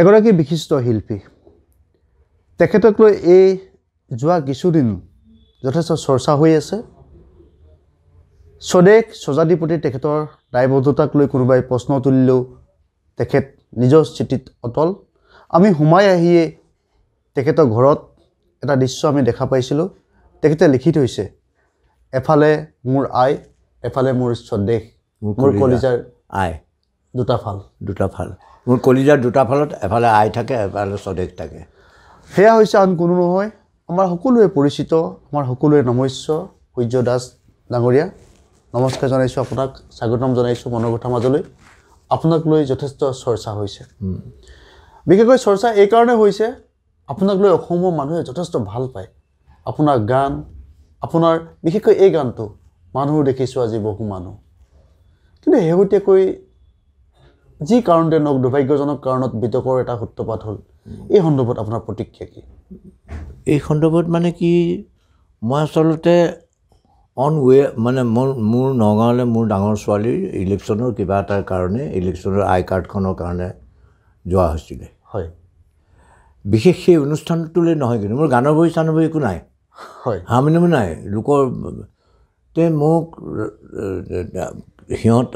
এগৰাকী বিশিষ্ট শিল্পী তেখেতক লৈ এই যোৱা কিছুদিন যথেষ্ট চৰ্চা হৈ আছে স্বদেশ স্বজাতিপতি তেখেতৰ দায়বদ্ধতাক লৈ কোনোবাই প্ৰশ্ন তুলিলেও তেখেত নিজৰ স্থিতিত অটল আমি সোমাই আহিয়ে তেখেতৰ ঘৰত এটা দৃশ্য আমি দেখা পাইছিলোঁ তেখেতে লিখি থৈছে এফালে মোৰ আই এফালে মোৰ স্বদেশ মোৰ কলিজাৰ আই দুটা ফাল দুটা ফাল মোৰ কলিজাৰ দুটা ফালত এফালে আই থাকে এফালে স্বদেশ থাকে সেয়া হৈছে আন কোনো নহয় আমাৰ সকলোৱে পৰিচিত আমাৰ সকলোৱে নমস্য সূৰ্য দাস ডাঙৰীয়া নমস্কাৰ জনাইছোঁ আপোনাক স্বাগতম জনাইছোঁ মনৰ মনোগঠাৰ মাজলৈ আপোনাক লৈ যথেষ্ট চৰ্চা হৈছে বিশেষকৈ চৰ্চা এইকাৰণে হৈছে আপোনাক লৈ অসমৰ মানুহে যথেষ্ট ভাল পায় আপোনাৰ গান আপোনাৰ বিশেষকৈ এই গানটো মানুহ দেখিছোঁ আজি বহু মানুহ কিন্তু শেহতীয়াকৈ যি কাৰণতে নহওক দুৰ্ভাগ্যজনক কাৰণত বিতৰ্কৰ এটা সূত্ৰপাত হ'ল এই সন্দৰ্ভত আপোনাৰ প্ৰতিক্ৰিয়া কি এই সন্দৰ্ভত মানে কি মই আচলতে অন ৱে মানে মোৰ মোৰ নগাঁৱলৈ মোৰ ডাঙৰ ছোৱালীৰ ইলেকশ্যনৰ কিবা এটাৰ কাৰণে ইলেকশ্যনৰ আই কাৰ্ডখনৰ কাৰণে যোৱা হৈছিলে হয় বিশেষ সেই অনুষ্ঠানটোলৈ নহয় কিন্তু মোৰ গানৰ চানৰ চানবই একো নাই হয় হাৰমনিয়ামো নাই লোকৰ তে মোক সিহঁত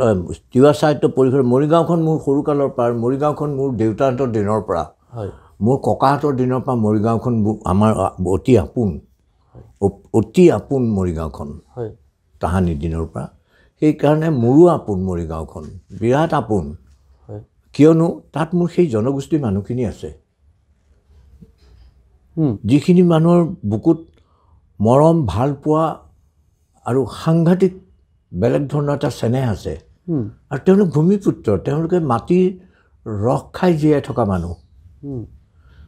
তিৱা চাহিত্য পৰিষদ মৰিগাঁওখন মোৰ সৰুকালৰ পৰা মৰিগাঁওখন মোৰ দেউতাহঁতৰ দিনৰ পৰা মোৰ ককাহঁতৰ দিনৰ পৰা মৰিগাঁওখন আমাৰ অতি আপোন অতি আপোন মৰিগাঁওখন হয় তাহানি দিনৰ পৰা সেইকাৰণে মোৰো আপোন মৰিগাঁওখন বিৰাট আপোন কিয়নো তাত মোৰ সেই জনগোষ্ঠীৰ মানুহখিনি আছে যিখিনি মানুহৰ বুকুত মৰম ভালপোৱা আৰু সাংঘাতিক বেলেগ ধৰণৰ এটা চেনেহ আছে আৰু তেওঁলোক ভূমিপুত্ৰ তেওঁলোকে মাটিৰ ৰস খাই জীয়াই থকা মানুহ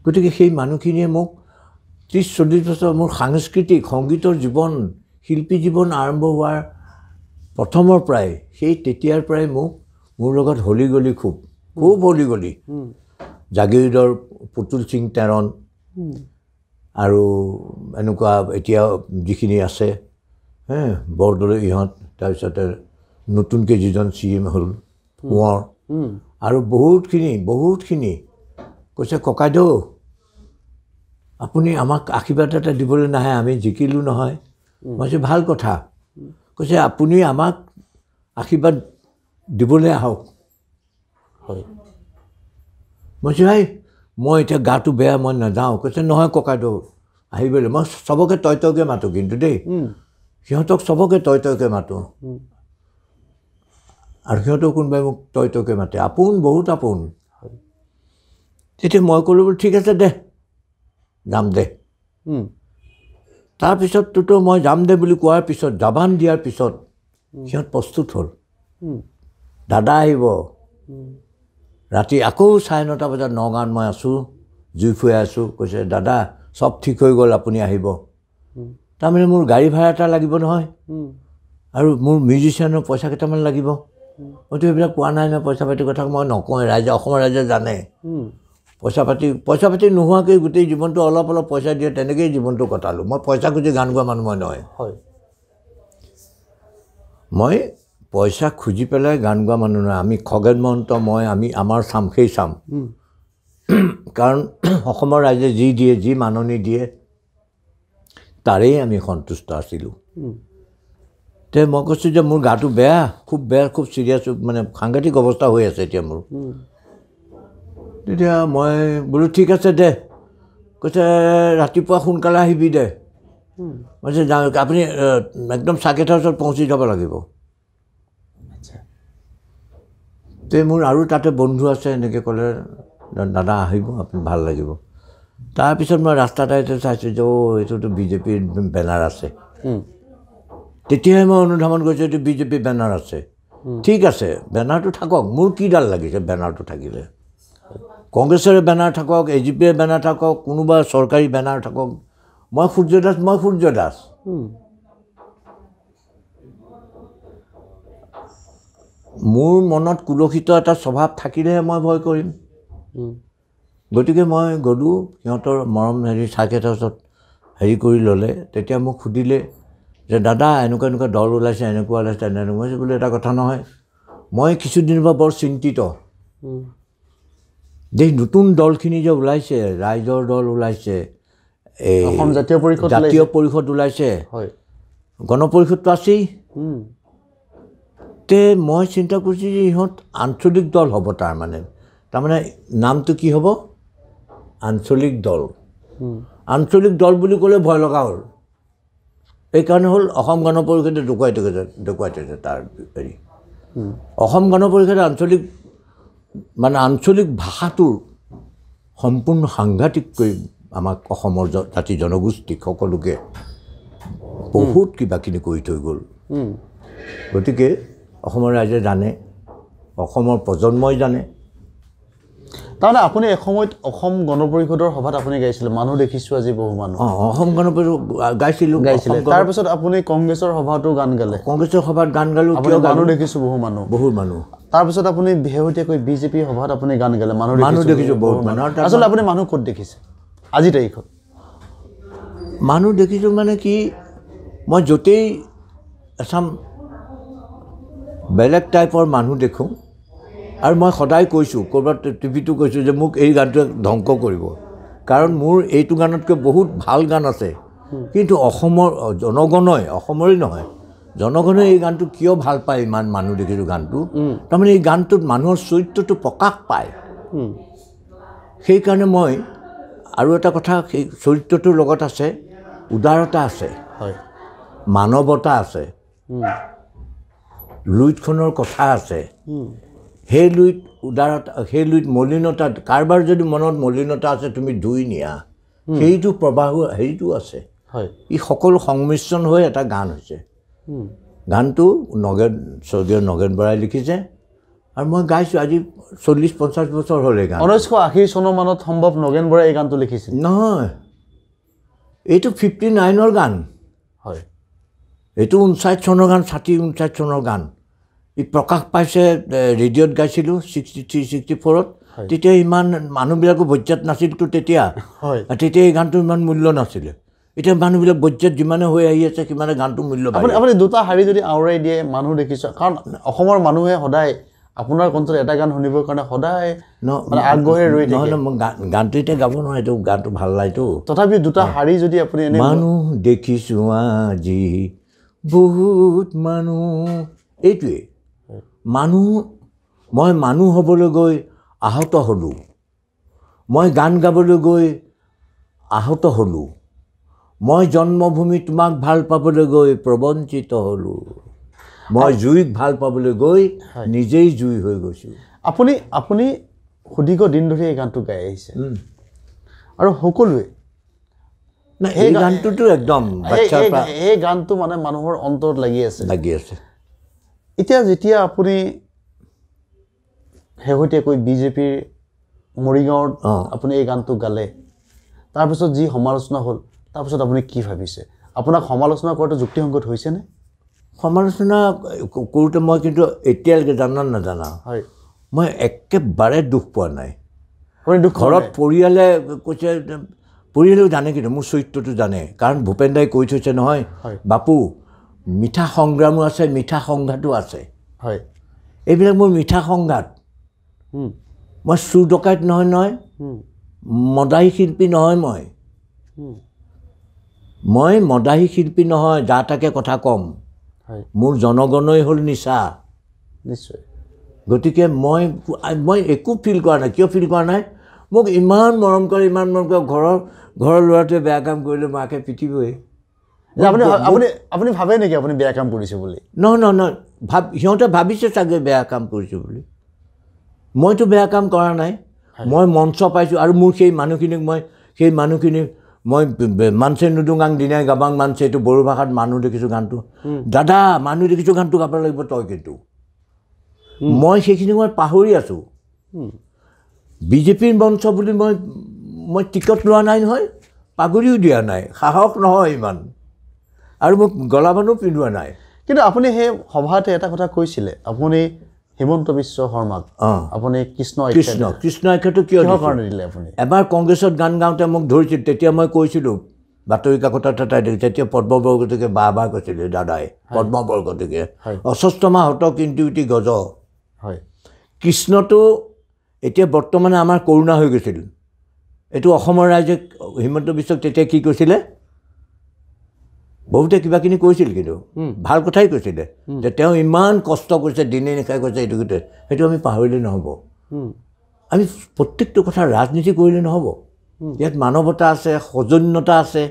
গতিকে সেই মানুহখিনিয়ে মোক ত্ৰিছ চল্লিছ বছৰ মোৰ সাংস্কৃতিক সংগীতৰ জীৱন শিল্পী জীৱন আৰম্ভ হোৱাৰ প্ৰথমৰ পৰাই সেই তেতিয়াৰ পৰাই মোক মোৰ লগত হলি গলি খুব খুব হলি গলি জাগিৰোডৰ পুতুল সিং তেৰণ আৰু এনেকুৱা এতিয়া যিখিনি আছে হে বৰদলৈ ইহঁত তাৰপিছতে নতুনকৈ যিজন চি এম হ'ল কোঁৱৰ আৰু বহুতখিনি বহুতখিনি কৈছে ককাইদেউ আপুনি আমাক আশীৰ্বাদ এটা দিবলৈ নাহে আমি জিকিলোঁ নহয় মই কৈছোঁ ভাল কথা কৈছে আপুনি আমাক আশীৰ্বাদ দিবলৈ আহক হয় মই কৈছোঁ ভাই মই এতিয়া গাটো বেয়া মই নাযাওঁ কৈছে নহয় ককাইদেউ আহিবলৈ মই চবকে তই তয়কৈ মাতোঁ কিন্তু দেই সিহঁতক চবকে তই তয়কৈ মাতোঁ আৰু সিহঁতেও কোনোবাই মোক তই তয়কৈ মাতে আপোন বহুত আপোন তেতিয়া মই ক'লোঁ বোলো ঠিক আছে দে যাম দে তাৰপিছততো মই যাম দে বুলি কোৱাৰ পিছত জাবান দিয়াৰ পিছত সিহঁত প্ৰস্তুত হ'ল দাদা আহিব ৰাতি আকৌ চাৰে নটা বজাত নগাঁৱত মই আছোঁ জুই ফুৰাই আছোঁ কৈছে দাদা চব ঠিক হৈ গ'ল আপুনি আহিব তাৰমানে মোৰ গাড়ী ভাড়া এটা লাগিব নহয় আৰু মোৰ মিউজিচিয়ানৰ পইচা কেইটামান লাগিব মইতো সেইবিলাক পোৱা নাই নহয় পইচা পাতিৰ কথা মই নকওঁৱে ৰাইজে অসমৰ ৰাইজে জানে পইচা পাতি পইচা পাতি নোহোৱাকৈ গোটেই জীৱনটো অলপ অলপ পইচা দিয়ে তেনেকেই জীৱনটো কটালোঁ মই পইচা খুজি গান গোৱা মানুহ মই নহয় হয় মই পইচা খুজি পেলাই গান গোৱা মানুহ নহয় আমি খগেন মহন্ত মই আমি আমাৰ চাম সেই চাম কাৰণ অসমৰ ৰাইজে যি দিয়ে যি মাননি দিয়ে তাৰেই আমি সন্তুষ্ট আছিলোঁ তে মই কৈছোঁ যে মোৰ গাটো বেয়া খুব বেয়া খুব চিৰিয়াছ মানে সাংঘাতিক অৱস্থা হৈ আছে এতিয়া মোৰ তেতিয়া মই বোলো ঠিক আছে দে কৈছে ৰাতিপুৱা সোনকালে আহিবি দে কৈছে যা আপুনি একদম চাকেট হাউচত পহুঁচি যাব লাগিব তে মোৰ আৰু তাতে বন্ধু আছে এনেকৈ ক'লে দাদা আহিব আপুনি ভাল লাগিব তাৰপিছত মই ৰাস্তা এটা চাইছোঁ যে অ' এইটোতো বিজেপিৰ বেনাৰ আছে তেতিয়াহে মই অনুধাৱন কৰিছোঁ এইটো বিজেপিৰ বেনাৰ আছে ঠিক আছে বেনাৰটো থাকক মোৰ কিডাল লাগিছে বেনাৰটো থাকিলে কংগ্ৰেছৰে বেনাৰ থাকক এ জি পিৰে বেনাৰ থাকক কোনোবা চৰকাৰী বেনাৰ থাকক মই সূৰ্য দাস মই সূৰ্য দাস মোৰ মনত কুলসিত এটা স্বভাৱ থাকিলেহে মই ভয় কৰিম গতিকে মই গ'লোঁ সিহঁতৰ মৰম হেৰি চাৰ্কেট হাউচত হেৰি কৰি ল'লে তেতিয়া মোক সুধিলে যে দাদা এনেকুৱা এনেকুৱা দল ওলাইছে এনেকুৱা ওলাইছে এনেকুৱা হৈছে বোলে এটা কথা নহয় মই কিছুদিনৰ পৰা বৰ চিন্তিত যে নতুন দলখিনি যে ওলাইছে ৰাইজৰ দল ওলাইছে এই জাতীয় পৰিষদ জাতীয় পৰিষদ ওলাইছে হয় গণ পৰিষদটো আছেই তে মই চিন্তা কৰিছোঁ যে ইহঁত আঞ্চলিক দল হ'ব তাৰমানে তাৰমানে নামটো কি হ'ব আঞ্চলিক দল আঞ্চলিক দল বুলি ক'লে ভয় লগা হ'ল সেইকাৰণে হ'ল অসম গণ পৰিষদে ঢুকুৱাই থৈছে ঢুকুৱাই থৈছে তাৰ হেৰি অসম গণ পৰিষদে আঞ্চলিক মানে আঞ্চলিক ভাষাটোৰ সম্পূৰ্ণ সাংঘাতিককৈ আমাক অসমৰ জাতি জনগোষ্ঠীক সকলোকে বহুত কিবাকিবি কৰি থৈ গ'ল গতিকে অসমৰ ৰাইজে জানে অসমৰ প্ৰজন্মই জানে তাৰমানে আপুনি এসময়ত অসম গণ পৰিষদৰ সভাত আপুনি গাইছিলে মানুহ দেখিছোঁ আজি বহু মানুহ অসম গণ পৰিষদ গাইছিলোঁ গাইছিলে তাৰপিছত আপুনি কংগ্ৰেছৰ সভাতো গান গালে কংগ্ৰেছৰ সভাত গান গালো কিয় গানো দেখিছোঁ বহু মানুহ বহু মানুহ তাৰপিছত আপুনি শেহতীয়াকৈ বিজেপিৰ সভাত আপুনি গান গালে মানুহ মানুহ দেখিছোঁ বহুত মানুহ আচলতে আপুনি মানুহ ক'ত দেখিছে আজি তাৰিখত মানুহ দেখিছোঁ মানে কি মই য'তেই এচাম বেলেগ টাইপৰ মানুহ দেখোঁ আৰু মই সদায় কৈছোঁ ক'ৰবাত টিভিটো কৈছোঁ যে মোক এই গানটোৱে ধ্বংস কৰিব কাৰণ মোৰ এইটো গানতকৈ বহুত ভাল গান আছে কিন্তু অসমৰ জনগণই অসমৰেই নহয় জনগণে এই গানটো কিয় ভাল পায় ইমান মানুহ দেখিছোঁ গানটো তাৰমানে এই গানটোত মানুহৰ চৰিত্ৰটো প্ৰকাশ পায় সেইকাৰণে মই আৰু এটা কথা সেই চৰিত্ৰটোৰ লগত আছে উদাৰতা আছে মানৱতা আছে লুইটখনৰ কথা আছে সেই লুইত উদাৰতা সেই লুইত মলিনতা কাৰোবাৰ যদি মনত মলিনতা আছে তুমি ধুই নিয়া সেইটো প্ৰবাহ হেৰিটো আছে হয় ই সকলো সংমিশ্ৰণ হৈ এটা গান হৈছে গানটো নগেন স্বৰ্গীয় নগেন বৰাই লিখিছে আৰু মই গাইছোঁ আজি চল্লিছ পঞ্চাছ বছৰ হ'লে গান ঊনৈছশ আশী চনৰ মানত সম্ভৱ নগেন বৰাই এই গানটো লিখিছিল নহয় এইটো ফিফটি নাইনৰ গান হয় এইটো ঊনচাইছ চনৰ গান ষাঠি ঊনচাইছ চনৰ গান প্ৰকাশ পাইছে ৰেডিঅ'ত গাইছিলোঁ ছিক্সটি থ্ৰী ছিক্সটি ফ'ৰত তেতিয়া ইমান মানুহবিলাকো বজ্ৰত নাছিলতো তেতিয়া হয় তেতিয়া এই গানটো ইমান মূল্য নাছিলে এতিয়া মানুহবিলাক বজ্ৰত যিমানে হৈ আহি আছে সিমানে গানটো মূল্য আপুনি আপুনি দুটা শাৰী যদি আওৰাই দিয়ে মানুহ দেখিছোঁ কাৰণ অসমৰ মানুহে সদায় আপোনাৰ কণ্ঠত এটা গান শুনিবৰ কাৰণে সদায় ন মানে আগ্ৰহে ৰৈ নহয় নহয় মই গান গানটো এতিয়া গাব নোৱাৰিতো গানটো ভাল লাগেতো তথাপিও দুটা শাৰী যদি আপুনি মানুহ দেখিছোঁ আজি বহুত মানুহ এইটোৱেই মানুহ মই মানুহ হ'বলৈ গৈ আহত হ'লোঁ মই গান গাবলৈ গৈ আহত হ'লোঁ মই জন্মভূমি তোমাক ভাল পাবলৈ গৈ প্ৰবঞ্চিত হ'লোঁ মই জুইক ভাল পাবলৈ গৈ নিজেই জুই হৈ গৈছোঁ আপুনি আপুনি সুদীৰ্ঘ দিন ধৰি এই গানটো গাই আহিছে আৰু সকলোৱে এই গানটোতো একদম এই গানটো মানে মানুহৰ অন্তৰত লাগি আছে লাগি আছে এতিয়া যেতিয়া আপুনি শেহতীয়াকৈ বিজেপিৰ মৰিগাঁৱত আপুনি এই গানটো গালে তাৰপিছত যি সমালোচনা হ'ল তাৰপিছত আপুনি কি ভাবিছে আপোনাক সমালোচনা কৰাটো যুক্তিসংগত হৈছেনে সমালোচনা কৰোঁতে মই কিন্তু এতিয়ালৈকে জানা নাজানা হয় মই একেবাৰে দুখ পোৱা নাই ঘৰত পৰিয়ালে কৈছে পৰিয়ালেও জানে কিন্তু মোৰ চৰিত্ৰটো জানে কাৰণ ভূপেন দাই কৈ থৈছে নহয় বাপু মিঠা সংগ্ৰামো আছে মিঠা সংঘাতো আছে হয় এইবিলাক মোৰ মিঠা সংঘাত মই চোৰ ডকাইত নহয় নহয় মদাহী শিল্পী নহয় মই মই মদাহী শিল্পী নহয় যা তাকে কথা ক'ম মোৰ জনগণই হ'ল নিচা নিশ্চয় গতিকে মই মই একো ফিল কৰা নাই কিয় ফিল কৰা নাই মোক ইমান মৰম কৰে ইমান মৰম কৰে ঘৰৰ ঘৰৰ ল'ৰাটোৱে বেয়া কাম কৰিলে মাকে পিটিবই আপুনি ভাবে নেকি আপুনি বেয়া কাম কৰিছোঁ বুলি ন ন ন ভাব সিহঁতে ভাবিছে চাগে বেয়া কাম কৰিছোঁ বুলি মইতো বেয়া কাম কৰা নাই মই মঞ্চ পাইছোঁ আৰু মোৰ সেই মানুহখিনিক মই সেই মানুহখিনিক মই মানচে নুদুঙাং দিনাই গাবাং মানছে এইটো বড়ো ভাষাত মানুহ দেখিছোঁ গানটো দাদা মানুহ দেখিছোঁ গানটো গাব লাগিব তই কিন্তু মই সেইখিনি মই পাহৰি আছোঁ বিজেপিৰ মঞ্চ বুলি মই মই টিকট লোৱা নাই নহয় পাগুৰিও দিয়া নাই সাহস নহয় ইমান আৰু মোক গলা মানুহ পিন্ধোৱা নাই কিন্তু আপুনি সেই সভাতে এটা কথা কৈছিলে আপুনি হিমন্ত বিশ্ব শৰ্মাক আপুনি কৃষ্ণ কৃষ্ণ কৃষ্ণ আখ্যাটো কিয় কাৰণে দিলে আপুনি এবাৰ কংগ্ৰেছত গান গাওঁতে মোক ধৰিছিল তেতিয়া মই কৈছিলোঁ বাতৰি কাকতত এটাই দেখিছে তেতিয়া পদ্মবৰ্গটিকে বা বা কৈছিলে দাদাই পদ্মবৰ্গটিকে অস্তমা হত কিন্তু ইটি গজ হয় কৃষ্ণটো এতিয়া বৰ্তমানে আমাৰ কৰোণা হৈ গৈছিল এইটো অসমৰ ৰাইজে হিমন্ত বিশ্বক তেতিয়া কি কৈছিলে বহুতে কিবা কিনি কৈছিল কিন্তু ভাল কথাই কৈছিলে যে তেওঁ ইমান কষ্ট কৰিছে দিনে নিশাই কৈছে এইটো গোটেই সেইটো আমি পাহৰিলে নহ'ব আমি প্ৰত্যেকটো কথা ৰাজনীতি কৰিলে নহ'ব ইয়াত মানৱতা আছে সৌজন্যতা আছে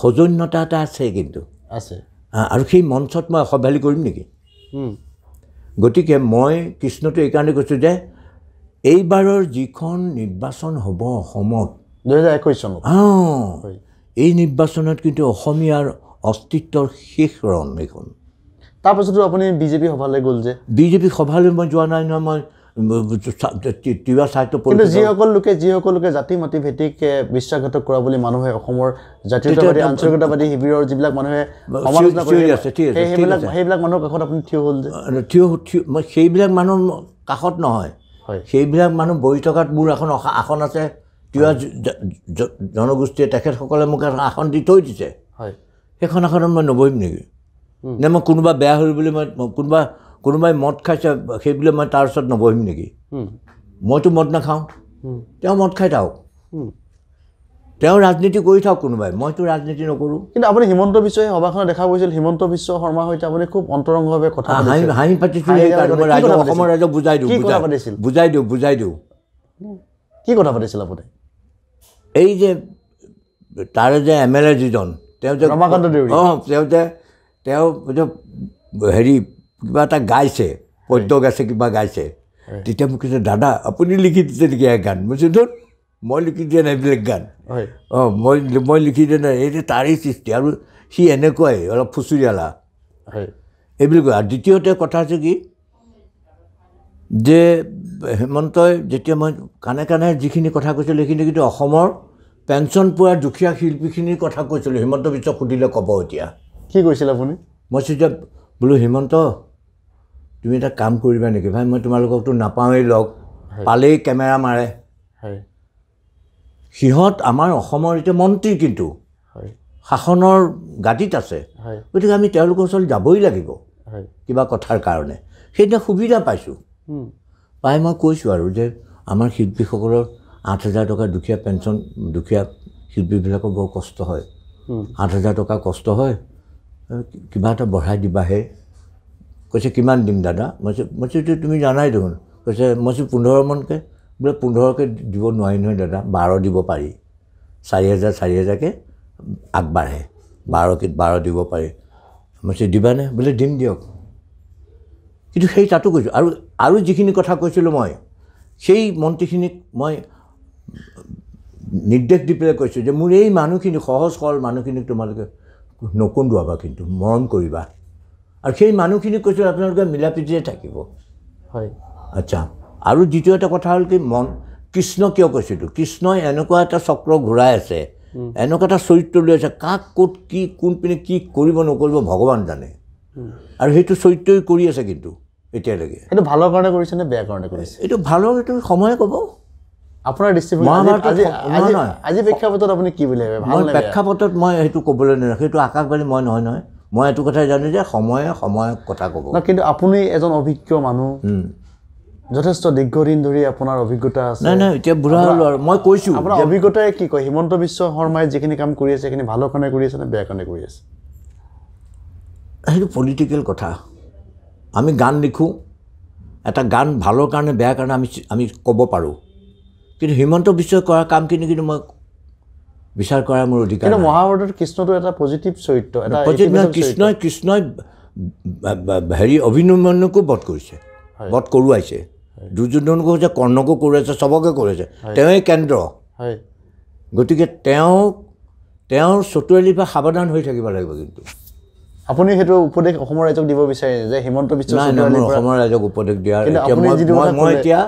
সৌজন্যতা এটা আছে কিন্তু আছে আৰু সেই মঞ্চত মই অসভ্যালি কৰিম নেকি গতিকে মই কৃষ্ণটো এইকাৰণে কৈছোঁ যে এইবাৰৰ যিখন নিৰ্বাচন হ'ব অসমত দুহেজাৰ একৈছ চনত অঁ এই নিৰ্বাচনত কিন্তু অসমীয়াৰ অস্তিত্বৰ শেষ এইখন তাৰপাছতো আপুনি বিজেপি সভালৈ গ'ল যে বিজেপি সভালৈ মই যোৱা নাই নহয় মই তিৱা চাইটো যিসকল লোকে যিসকল লোকে জাতি মাতি ভেটিক বিশ্বাসঘাতক কৰা বুলি মানুহে অসমৰ জাতীয়তাবাদী আঞ্চলিকতাবাদী শিবিৰৰ যিবিলাক মানুহে সেইবিলাক মানুহৰ কাষত আপুনি থিয় হ'ল যে থিয় মই সেইবিলাক মানুহ কাষত নহয় হয় সেইবিলাক মানুহ বহি থকাত মোৰ এখন আসন আছে তিৱা জনগোষ্ঠীয়ে তেখেতসকলে মোক এখন আসন দি থৈ দিছে হয় সেইখন আসনত মই নবহিম নেকি নে মই কোনোবা বেয়া হৈ বুলি মই কোনোবা কোনোবাই মদ খাইছে সেইবুলি মই তাৰ ওচৰত নবহিম নেকি মইতো মদ নাখাওঁ তেওঁ মদ খাই থাকক তেওঁ ৰাজনীতি কৰি থাকক কোনোবাই মইতো ৰাজনীতি নকৰোঁ কিন্তু আপুনি হিমন্ত বিশ্বই সভাখনত দেখা গৈছিল হিমন্ত বিশ্ব শৰ্মাৰ সৈতে আপুনি খুব অন্তৰংগভাৱে কথা হাঁহি হাঁহি পাতিছিলোঁ সেইকাৰণে ৰাইজক বুজাই দিওঁ বুজাই দিওঁ বুজাই দিওঁ বুজাই দিওঁ কি কথা পাতিছিল আপুনি এই যে তাৰে যে এম এল এ যিজন তেওঁ যে অঁ তেওঁ যে তেওঁ হেৰি কিবা এটা গাইছে পদ্য গাইছে কিবা গাইছে তেতিয়া মোক কৈছে দাদা আপুনি লিখি দিছে নেকি এক গান মই কৈছোঁ ধৰ মই লিখি দিয়া নাই এইবিলাক গান অঁ মই মই লিখি দিয়া নাই এই যে তাৰেই সৃষ্টি আৰু সি এনেকুৱাই অলপ ফুচুৰিয়ালা এইবুলি কয় আৰু দ্বিতীয়তে কথা হৈছে কি যে হেমন্তই যেতিয়া মই কাণে কাণে যিখিনি কথা কৈছিলোঁ সেইখিনি কিন্তু অসমৰ পেঞ্চন পোৱা দুখীয়া শিল্পীখিনিৰ কথা কৈছিলোঁ হিমন্ত বিশ্ব সুধিলে ক'ব এতিয়া কি কৈছিলে আপুনি মই চিজে বোলো হিমন্ত তুমি এটা কাম কৰিবা নেকি ভাই মই তোমালোককতো নাপাওঁৱেই লগ পালেই কেমেৰা মাৰে সিহঁত আমাৰ অসমৰ এতিয়া মন্ত্ৰী কিন্তু শাসনৰ গাদীত আছে গতিকে আমি তেওঁলোকৰ ওচৰত যাবই লাগিব কিবা কথাৰ কাৰণে সেইদিনা সুবিধা পাইছোঁ প্ৰায় মই কৈছোঁ আৰু যে আমাৰ শিল্পীসকলৰ আঠ হাজাৰ টকা দুখীয়া পেঞ্চন দুখীয়া শিল্পীবিলাকৰ বৰ কষ্ট হয় আঠ হাজাৰ টকা কষ্ট হয় কিবা এটা বঢ়াই দিবাহে কৈছে কিমান দিম দাদা মই মই এতিয়া তুমি জানাই দেখোন কৈছে মই পোন্ধৰমানকৈ বোলে পোন্ধৰকৈ দিব নোৱাৰি নহয় দাদা বাৰ দিব পাৰি চাৰি হাজাৰ চাৰি হাজাৰকৈ আগবাঢ়ে বাৰ কি বাৰ দিব পাৰি মই দিবানে বোলে দিম দিয়ক কিন্তু সেই তাতো কৈছোঁ আৰু আৰু যিখিনি কথা কৈছিলোঁ মই সেই মন্ত্ৰীখিনিক মই নিৰ্দেশ দি পেলাই কৈছোঁ যে মোৰ এই মানুহখিনি সহজ সৰল মানুহখিনিক তোমালোকে নকন্দুৱাবা কিন্তু মৰম কৰিবা আৰু সেই মানুহখিনিক কৈছোঁ আপোনালোকে মিলা প্ৰীতিৰে থাকিব হয় আচ্ছা আৰু দ্বিতীয় এটা কথা হ'ল কি মন কৃষ্ণ কিয় কৈছিলোঁ কৃষ্ণই এনেকুৱা এটা চক্ৰ ঘূৰাই আছে এনেকুৱা এটা চৰিত্ৰ লৈ আছে কাক ক'ত কি কোনপিনে কি কৰিব নকৰিব ভগৱান জানে আৰু সেইটো চৰিত্ৰই কৰি আছে কিন্তু এতিয়ালৈকে সেইটো ভালৰ কাৰণে কৰিছে নে বেয়াৰ কাৰণে কৰিছে এইটো ভালৰ এইটো সময়ে ক'ব আপোনাৰ দৃষ্টিভংগী প্ৰেক্ষাপটত আপুনি কি বুলি ভাবে প্ৰেক্ষাপটত মই সেইটো ক'বলৈ নোৱাৰোঁ সেইটো আকাশবাণী মই নহয় নহয় মই এইটো কথাই জানো যে সময়ে সময়ে কথা ক'ব কিন্তু আপুনি এজন অভিজ্ঞ মানুহ যথেষ্ট দীৰ্ঘদিন ধৰি আপোনাৰ অভিজ্ঞতা আছে নাই নাই এতিয়া বুঢ়া হ'লোঁ আৰু মই কৈছোঁ অভিজ্ঞতাই কি কয় হিমন্ত বিশ্ব শৰ্মাই যিখিনি কাম কৰি আছে সেইখিনি ভালৰ কাৰণে কৰি আছে নে বেয়াৰ কাৰণে কৰি আছে সেইটো পলিটিকেল কথা আমি গান লিখোঁ এটা গান ভালৰ কাৰণে বেয়াৰ কাৰণে আমি আমি ক'ব পাৰোঁ কিন্তু হিমন্ত বিশ্বই কৰা কামখিনি কিন্তু মই বিচাৰ কৰাৰ মোৰ অধিকাৰ কিন্তু মহাভাৰতত কৃষ্ণটো এটা পজিটিভ চৰিত্ৰ এটা পজিটিভ কৃষ্ণই কৃষ্ণই হেৰি অভিনন্দনকো বধ কৰিছে বধ কৰোৱাইছে দুৰ্যোধনকো হৈছে কৰ্ণকো কৰোৱাইছে চবকে কৰোৱাইছে তেওঁৱেই কেন্দ্ৰ হয় গতিকে তেওঁক তেওঁৰ চতুৱালিৰ পৰা সাৱধান হৈ থাকিব লাগিব কিন্তু আপুনি সেইটো উপদেশ অসমৰ ৰাইজক দিব বিচাৰে যে হিমন্ত বিশ্ব অসমৰ ৰাইজক উপদেশ দিয়া মই এতিয়া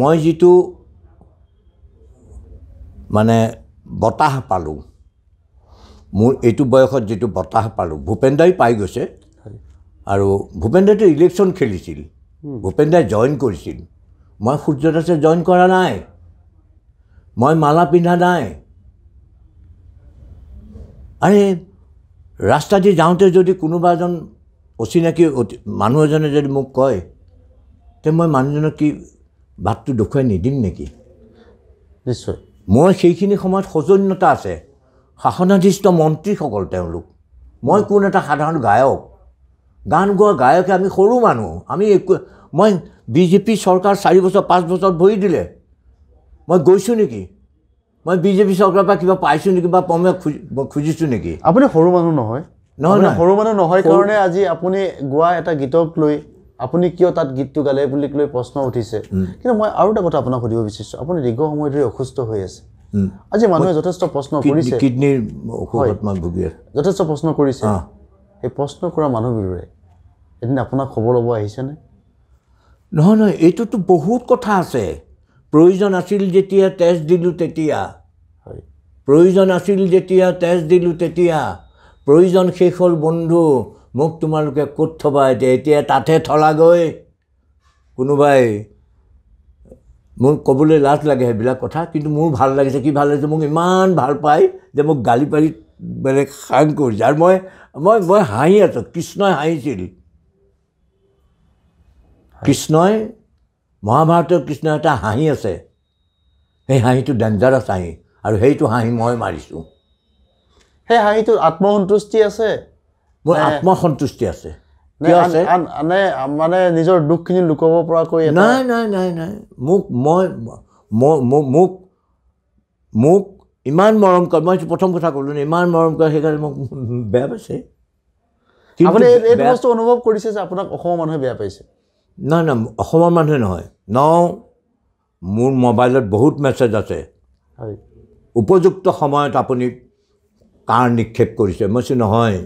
মই যিটো মানে বতাহ পালোঁ মোৰ এইটো বয়সত যিটো বতাহ পালোঁ ভূপেন্দ্ৰাই পাই গৈছে আৰু ভূপেন্দ্ৰাইতো ইলেকশ্যন খেলিছিল ভূপেন্দ্ৰাই জইন কৰিছিল মই সূৰ্যদাসে জইন কৰা নাই মই মালা পিন্ধা নাই আৰে ৰাস্তা দি যাওঁতে যদি কোনোবা এজন অচিনাকি অতি মানুহ এজনে যদি মোক কয় তে মই মানুহজনক কি ভাতটো দেখুৱাই নিদিম নেকি নিশ্চয় মই সেইখিনি সময়ত সৌজন্যতা আছে শাসনাধিষ্ট মন্ত্ৰীসকল তেওঁলোক মই কোন এটা সাধাৰণ গায়ক গান গোৱা গায়কে আমি সৰু মানুহ আমি একো মই বিজেপি চৰকাৰ চাৰি বছৰ পাঁচ বছৰত ভৰি দিলে মই গৈছোঁ নেকি মই বিজেপি চৰকাৰৰ পৰা কিবা পাইছোঁ নেকি বা পমে খুজিছোঁ নেকি আপুনি সৰু মানুহ নহয় নহয় সৰু মানুহ নহয় কাৰণে আজি আপুনি গোৱা এটা গীতক লৈ আপুনি কিয় তাত গীতটো গালে বুলি লৈ প্ৰশ্ন উঠিছে কিন্তু মই আৰু এটা কথা আপোনাক সুধিব বিচাৰিছোঁ আপুনি দীৰ্ঘ সময় ধৰি অসুস্থ হৈ আছে আজি মানুহে যথেষ্ট প্ৰশ্ন কৰিছে যথেষ্ট প্ৰশ্ন কৰিছে সেই প্ৰশ্ন কৰা মানুহবোৰে এদিন আপোনাক খবৰ ল'ব আহিছেনে নহয় নহয় এইটোতো বহুত কথা আছে প্ৰয়োজন আছিল যেতিয়া তেজ দিলোঁ তেতিয়া প্ৰয়োজন আছিল যেতিয়া তেজ দিলোঁ তেতিয়া প্ৰয়োজন শেষ হ'ল বন্ধু মোক তোমালোকে ক'ত থ'বা এতিয়া এতিয়া তাতে থলাগৈ কোনোবাই মোৰ ক'বলৈ লাজ লাগে সেইবিলাক কথা কিন্তু মোৰ ভাল লাগিছে কি ভাল লাগিছে মোক ইমান ভাল পায় যে মোক গালি পাৰি মানে খাং কৰিছে আৰু মই মই মই হাঁহি আছোঁ কৃষ্ণই হাঁহিছিল কৃষ্ণই মহাভাৰতৰ কৃষ্ণৰ এটা হাঁহি আছে সেই হাঁহিটো ডেঞ্জাৰাছ হাঁহি আৰু সেইটো হাঁহি মই মাৰিছোঁ সেই হাঁহিটো আত্মসন্তুষ্টি আছে মোৰ আত্মসন্তুষ্টি আছে মানে নিজৰ দুখখিনি লুকাব পৰাকৈ নাই নাই নাই নাই মোক মই মোক মোক ইমান মৰম কৰে মই প্ৰথম কথা ক'লোঁ ইমান মৰম কৰে সেইকাৰণে মোক বেয়া পাইছে আপুনি এইটো বস্তু অনুভৱ কৰিছে যে আপোনাক অসমৰ মানুহে বেয়া পাইছে নাই নাই অসমৰ মানুহে নহয় ন মোৰ মোবাইলত বহুত মেছেজ আছে উপযুক্ত সময়ত আপুনি কাৰ নিক্ষেপ কৰিছে মই কৈছোঁ নহয়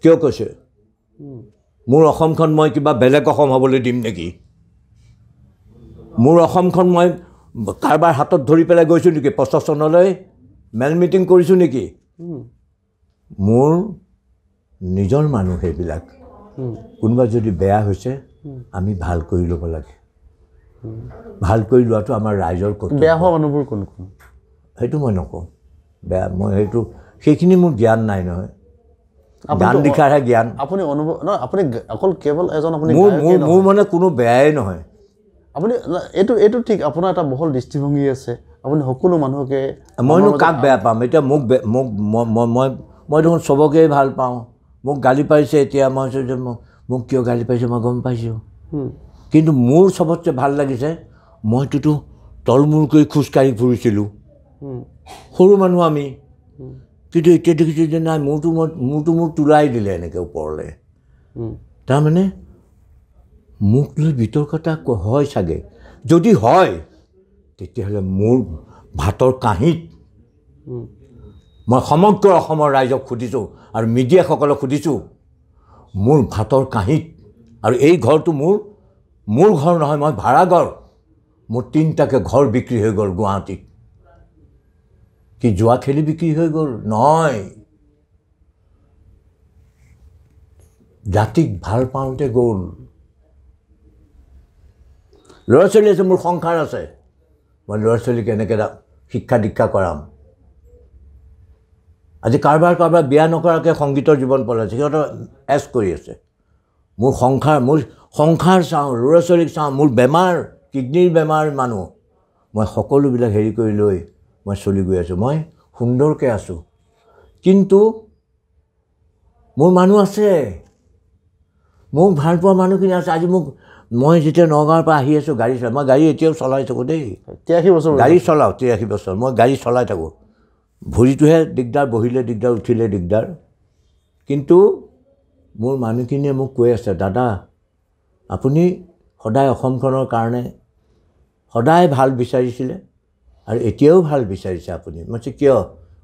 কিয় কৈছে মোৰ অসমখন মই কিবা বেলেগ অসম হ'বলৈ দিম নেকি মোৰ অসমখন মই কাৰোবাৰ হাতত ধৰি পেলাই গৈছোঁ নেকি প্ৰশাসনলৈ মেল মিটিং কৰিছোঁ নেকি মোৰ নিজৰ মানুহ সেইবিলাক কোনোবা যদি বেয়া হৈছে আমি ভাল কৰি ল'ব লাগে ভাল কৰি লোৱাটো আমাৰ ৰাইজৰ কথা বেয়া হোৱা মানুহবোৰ কোন কোন সেইটো মই নকওঁ বেয়া মই সেইটো সেইখিনি মোৰ জ্ঞান নাই নহয় জ্ঞান লিখাৰহে জ্ঞান আপুনি অনুভৱ নহয় আপুনি অকল কেৱল এজন আপুনি মোৰ মানে কোনো বেয়াই নহয় আপুনি এইটো এইটো ঠিক আপোনাৰ এটা বহল দৃষ্টিভংগী আছে আপুনি সকলো মানুহকে মইনো কাক বেয়া পাম এতিয়া মোক মোক মই মই মই দেখোন চবকেই ভাল পাওঁ মোক গালি পাইছে এতিয়া মই চাইছোঁ যে মোক কিয় গালি পাইছে মই গম পাইছোঁ কিন্তু মোৰ চবতছে ভাল লাগিছে মইতোতো তলমূলকৈ খোজকাঢ়ি ফুৰিছিলোঁ সৰু মানুহ আমি কিন্তু এতিয়া দেখিছোঁ যে নাই মোৰতো মই মোৰতো মোৰ তোলাই দিলে এনেকৈ ওপৰলৈ তাৰমানে মোক লৈ বিতৰ্কতা হয় চাগে যদি হয় তেতিয়াহ'লে মোৰ ভাতৰ কাঁহীত মই সমগ্ৰ অসমৰ ৰাইজক সুধিছোঁ আৰু মিডিয়াসকলক সুধিছোঁ মোৰ ভাতৰ কাঁহীত আৰু এই ঘৰটো মোৰ মোৰ ঘৰ নহয় মই ভাড়াঘৰ মোৰ তিনিটাকৈ ঘৰ বিক্ৰী হৈ গ'ল গুৱাহাটীত কি যোৱা খেলি বিক্ৰী হৈ গ'ল নহয় জাতিক ভাল পাওঁতে গ'ল ল'ৰা ছোৱালী আছে মোৰ সংসাৰ আছে মই ল'ৰা ছোৱালীক এনেকৈ শিক্ষা দীক্ষা কৰাম আজি কাৰোবাৰ কাৰোবাৰ বিয়া নকৰাকৈ সংগীতৰ জীৱন পলাইছে সিহঁতৰ এছ কৰি আছে মোৰ সংসাৰ মোৰ সংসাৰ চাওঁ ল'ৰা ছোৱালীক চাওঁ মোৰ বেমাৰ কিডনীৰ বেমাৰ মানুহ মই সকলোবিলাক হেৰি কৰি লৈ মই চলি গৈ আছোঁ মই সুন্দৰকৈ আছোঁ কিন্তু মোৰ মানুহ আছে মোক ভালপোৱা মানুহখিনি আছে আজি মোক মই যেতিয়া নগাঁৱৰ পৰা আহি আছোঁ গাড়ী চলাই মই গাড়ী এতিয়াও চলাই থাকোঁ দেই তিৰাশী বছৰ গাড়ী চলাওঁ তিৰাশী বছৰ মই গাড়ী চলাই থাকোঁ ভৰিটোহে দিগদাৰ বহিলে দিগদাৰ উঠিলে দিগদাৰ কিন্তু মোৰ মানুহখিনিয়ে মোক কৈ আছে দাদা আপুনি সদায় অসমখনৰ কাৰণে সদায় ভাল বিচাৰিছিলে আৰু এতিয়াও ভাল বিচাৰিছে আপুনি মই কিয়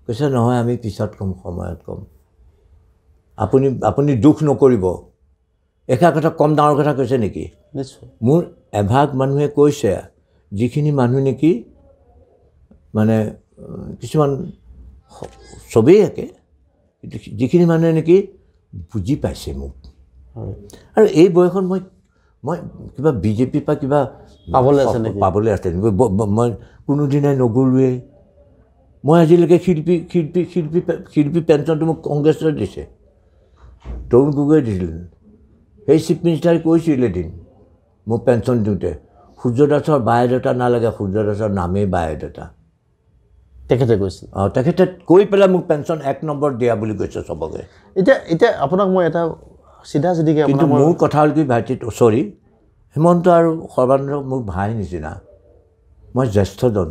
কৈছে নহয় আমি পিছত ক'ম সময়ত ক'ম আপুনি আপুনি দুখ নকৰিব এষাৰ কথা কম ডাঙৰ কথা কৈছে নেকি মোৰ এভাগ মানুহে কৈছে যিখিনি মানুহ নেকি মানে কিছুমান চবেই একে যিখিনি মানুহে নেকি বুজি পাইছে মোক আৰু এই বয়সত মই মই কিবা বিজেপিৰ পৰা কিবা পাবলৈ আছে পাবলৈ আছে নেকি মই কোনোদিনাই নগ'লোৱেই মই আজিলৈকে শিল্পী শিল্পী শিল্পী শিল্পী পেঞ্চনটো মোক কংগ্ৰেছে দিছে তৰুণ গগৈয়ে দিছিল সেই চিফ মিনিষ্টাৰে কৈছিল এদিন মোক পেঞ্চন দিওঁতে সূৰ্যদাসৰ বায়'ডাটা নালাগে সূৰ্য দাসৰ নামেই বায়'ডাটা তেখেতে কৈছিল অঁ তেখেতে কৈ পেলাই মোক পেঞ্চন এক নম্বৰ দিয়া বুলি কৈছে চবকে এতিয়া এতিয়া আপোনাক মই এটা চিধা চিধিকে কিন্তু মোৰ কথা হ'ল কি ভাইটি চৰি হিমন্ত আৰু সৰ্বানন্দ মোৰ ভাই নিচিনা মই জ্যেষ্ঠজন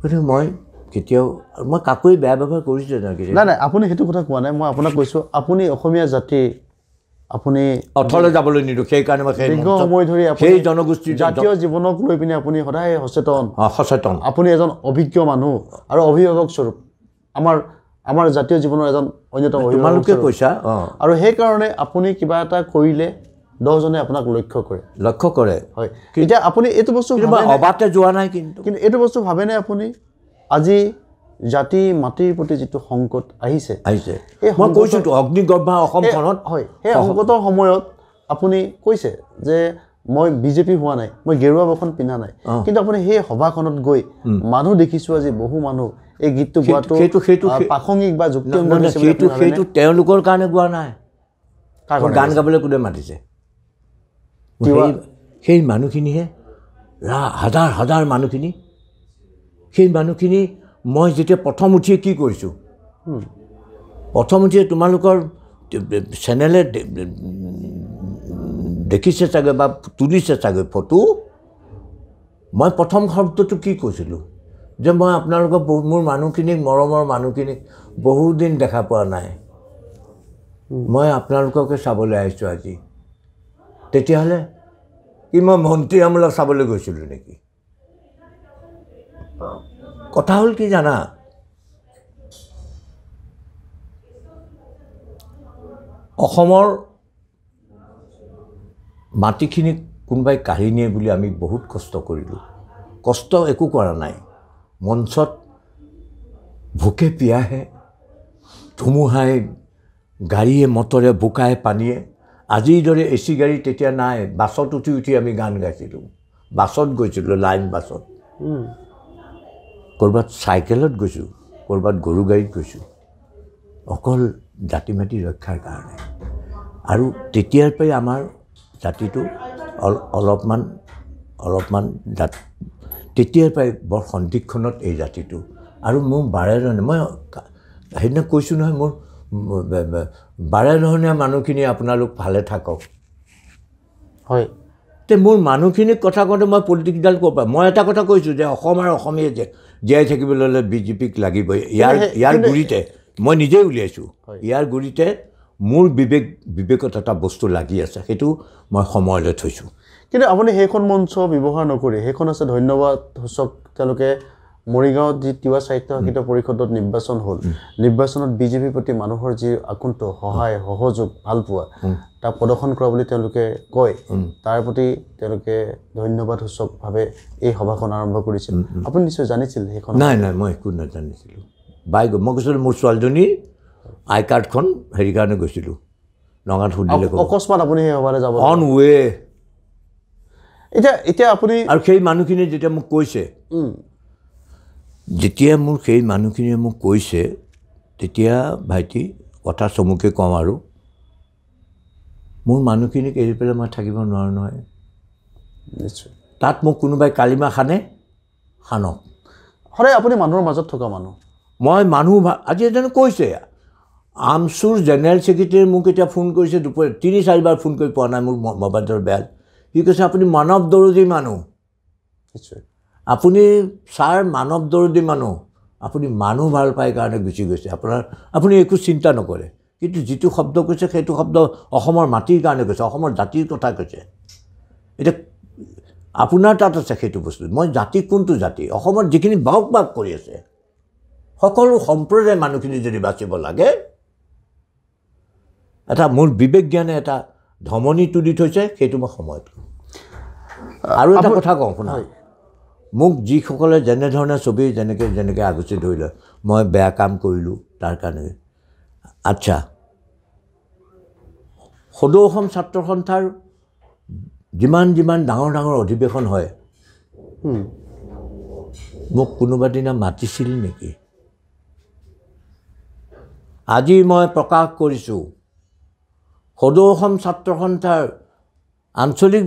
গতিকে মই কেতিয়াও মই কাকোৱে বেয়া ব্যৱহাৰ কৰিছোঁ নাই নাই আপুনি সেইটো কথা কোৱা নাই মই আপোনাক কৈছোঁ আপুনি অসমীয়া জাতিৰ আপুনি অথলে যাবলৈ নিদিওঁ সেইকাৰণে মই দীৰ্ঘ সময় ধৰি সেই জনগোষ্ঠী জাতীয় জীৱনক লৈ পিনে আপুনি সদায় সচেতন সচেতন আপুনি এজন অভিজ্ঞ মানুহ আৰু অভিভাৱকস্বৰূপ আমাৰ আমাৰ জাতীয় জীৱনৰ এজন অন্যতম তোমালোকে কৈছা আৰু সেইকাৰণে আপুনি কিবা এটা কৰিলে দহজনে আপোনাক লক্ষ্য কৰে লক্ষ্য কৰে হয় এতিয়া আপুনি এইটো বস্তু অবাতে যোৱা নাই কিন্তু কিন্তু এইটো বস্তু ভাবেনে আপুনি আজি জাতি মাটিৰ প্ৰতি যিটো সংকট আহিছে আহিছে মই কৈছোঁতো অগ্নিগৰ্ভা অসমখনত হয় সেই সংকটৰ সময়ত আপুনি কৈছে যে মই বিজেপি হোৱা নাই মই গেৰুৱা বসন পিন্ধা নাই কিন্তু আপুনি সেই সভাখনত গৈ মানুহ দেখিছোঁ আজি বহু মানুহ এই গীতটো গোৱাটো সেইটো সেইটো প্ৰাসংগিক বা যুক্তি সেইটো সেইটো তেওঁলোকৰ কাৰণে গোৱা নাই গান গাবলৈ কোনে মাতিছে সেই মানুহখিনিহে হাজাৰ হাজাৰ মানুহখিনি সেই মানুহখিনি মই যেতিয়া প্ৰথম উঠিয়ে কি কৰিছোঁ প্ৰথম উঠিয়ে তোমালোকৰ চেনেলে দেখিছে চাগৈ বা তুলিছে চাগৈ ফটো মই প্ৰথম শব্দটো কি কৈছিলোঁ যে মই আপোনালোকৰ মোৰ মানুহখিনিক মৰমৰ মানুহখিনিক বহুদিন দেখা পোৱা নাই মই আপোনালোককে চাবলৈ আহিছোঁ আজি তেতিয়াহ'লে কি মই মন্ত্ৰী আমলক চাবলৈ গৈছিলোঁ নেকি কথা হ'ল কি জানা অসমৰ মাটিখিনি কোনোবাই কাঢ়ি নিয়ে বুলি আমি বহুত কষ্ট কৰিলোঁ কষ্ট একো কৰা নাই মঞ্চত ভোকে পিয়াহে ধুমুহাই গাড়ীয়ে মটৰে বোকাই পানীয়ে আজিৰ দৰে এ চি গাড়ী তেতিয়া নাই বাছত উঠি উঠি আমি গান গাইছিলোঁ বাছত গৈছিলোঁ লাইন বাছত ক'ৰবাত চাইকেলত গৈছোঁ ক'ৰবাত গৰু গাড়ীত গৈছোঁ অকল জাতি মাটি ৰক্ষাৰ কাৰণে আৰু তেতিয়াৰ পৰাই আমাৰ জাতিটো অল অলপমান অলপমান জাত তেতিয়াৰ পৰাই বৰ সন্দিক্ষণত এই জাতিটো আৰু মোৰ বাৰে ধৰণে মই সেইদিনা কৈছোঁ নহয় মোৰ বাৰে ধৰণীয়া মানুহখিনি আপোনালোক ভালে থাকক হয় তে মোৰ মানুহখিনিক কথা কওঁতে মই পলিটিকডাল ক'ৰ পৰা মই এটা কথা কৈছোঁ যে অসম আৰু অসমীয়া যে জীয়াই থাকিবলৈ হ'লে বি জে পিক লাগিবই ইয়াৰ ইয়াৰ গুৰিতে মই নিজেই উলিয়াইছোঁ ইয়াৰ গুৰিতে মোৰ বিবেক বিবেকত এটা বস্তু লাগি আছে সেইটো মই সময়লৈ থৈছোঁ কিন্তু আপুনি সেইখন মঞ্চ ব্যৱহাৰ নকৰি সেইখন আছে ধন্যবাদ সূচক তেওঁলোকে মৰিগাঁৱত যি তিৱা শাসিত পৰিষদত নিৰ্বাচন হ'ল নিৰ্বাচনত বিজেপিৰ প্ৰতি মানুহৰ যি আকুণ্ত সহায় সহযোগ ভালপোৱা তাক প্ৰদৰ্শন কৰা বুলি তেওঁলোকে কয় তাৰ প্ৰতি তেওঁলোকে ধন্যবাদসূচকভাৱে এই সভাখন আৰম্ভ কৰিছিল আপুনি নিশ্চয় জানিছিল সেইখন নাই নাই মই একো নাজানিছিলোঁ বাই মই কৈছিলোঁ মোৰ ছোৱালীজনীৰ আই কাৰ্ডখন হেৰি কাৰণে গৈছিলোঁ নগাঁৱত সুধিলে অকস্মাত আপুনি সেই সভালৈ যাব অন ৱে এতিয়া এতিয়া আপুনি আৰু সেই মানুহখিনিয়ে যেতিয়া মোক কৈছে যেতিয়া মোৰ সেই মানুহখিনিয়ে মোক কৈছে তেতিয়া ভাইটি কথা চমুকে কওঁ আৰু মোৰ মানুহখিনিক এৰি পেলাই মই থাকিব নোৱাৰোঁ নহয় তাত মোক কোনোবাই কালিমা খানে সানক সদায় আপুনি মানুহৰ মাজত থকা মানুহ মই মানুহ আজি এজনে কৈছে আমচুৰ জেনেৰেল ছেক্ৰেটেৰীয়ে মোক এতিয়া ফোন কৰিছে দুপৰীয়া তিনি চাৰিবাৰ ফোন কৰি পোৱা নাই মোৰ মোবাইলৰ বেয়া সি কৈছে আপুনি মানৱ দৰজী মানুহ নিশ্চয় আপুনি ছাৰ মানৱ দৰদী মানুহ আপুনি মানুহ ভাল পাই কাৰণে গুচি গৈছে আপোনাৰ আপুনি একো চিন্তা নকৰে কিন্তু যিটো শব্দ কৈছে সেইটো শব্দ অসমৰ মাটিৰ কাৰণে কৈছে অসমৰ জাতিৰ কথা কৈছে এতিয়া আপোনাৰ তাত আছে সেইটো বস্তু মই জাতি কোনটো জাতি অসমত যিখিনি বাক বাক কৰি আছে সকলো সম্প্ৰদায় মানুহখিনি যদি বাচিব লাগে এটা মোৰ বিবেক জ্ঞানে এটা ধমনি তুলি থৈছে সেইটো মই সময়ত কওঁ আৰু এটা কথা কওঁ শুনা মোক যিসকলে যেনেধৰণে ছবি যেনেকৈ যেনেকৈ আগুচি ধৰি লয় মই বেয়া কাম কৰিলোঁ তাৰ কাৰণে আচ্ছা সদৌ অসম ছাত্ৰ সন্থাৰ যিমান যিমান ডাঙৰ ডাঙৰ অধিৱেশন হয় মোক কোনোবা দিনা মাতিছিল নেকি আজি মই প্ৰকাশ কৰিছোঁ সদৌ অসম ছাত্ৰ সন্থাৰ আঞ্চলিক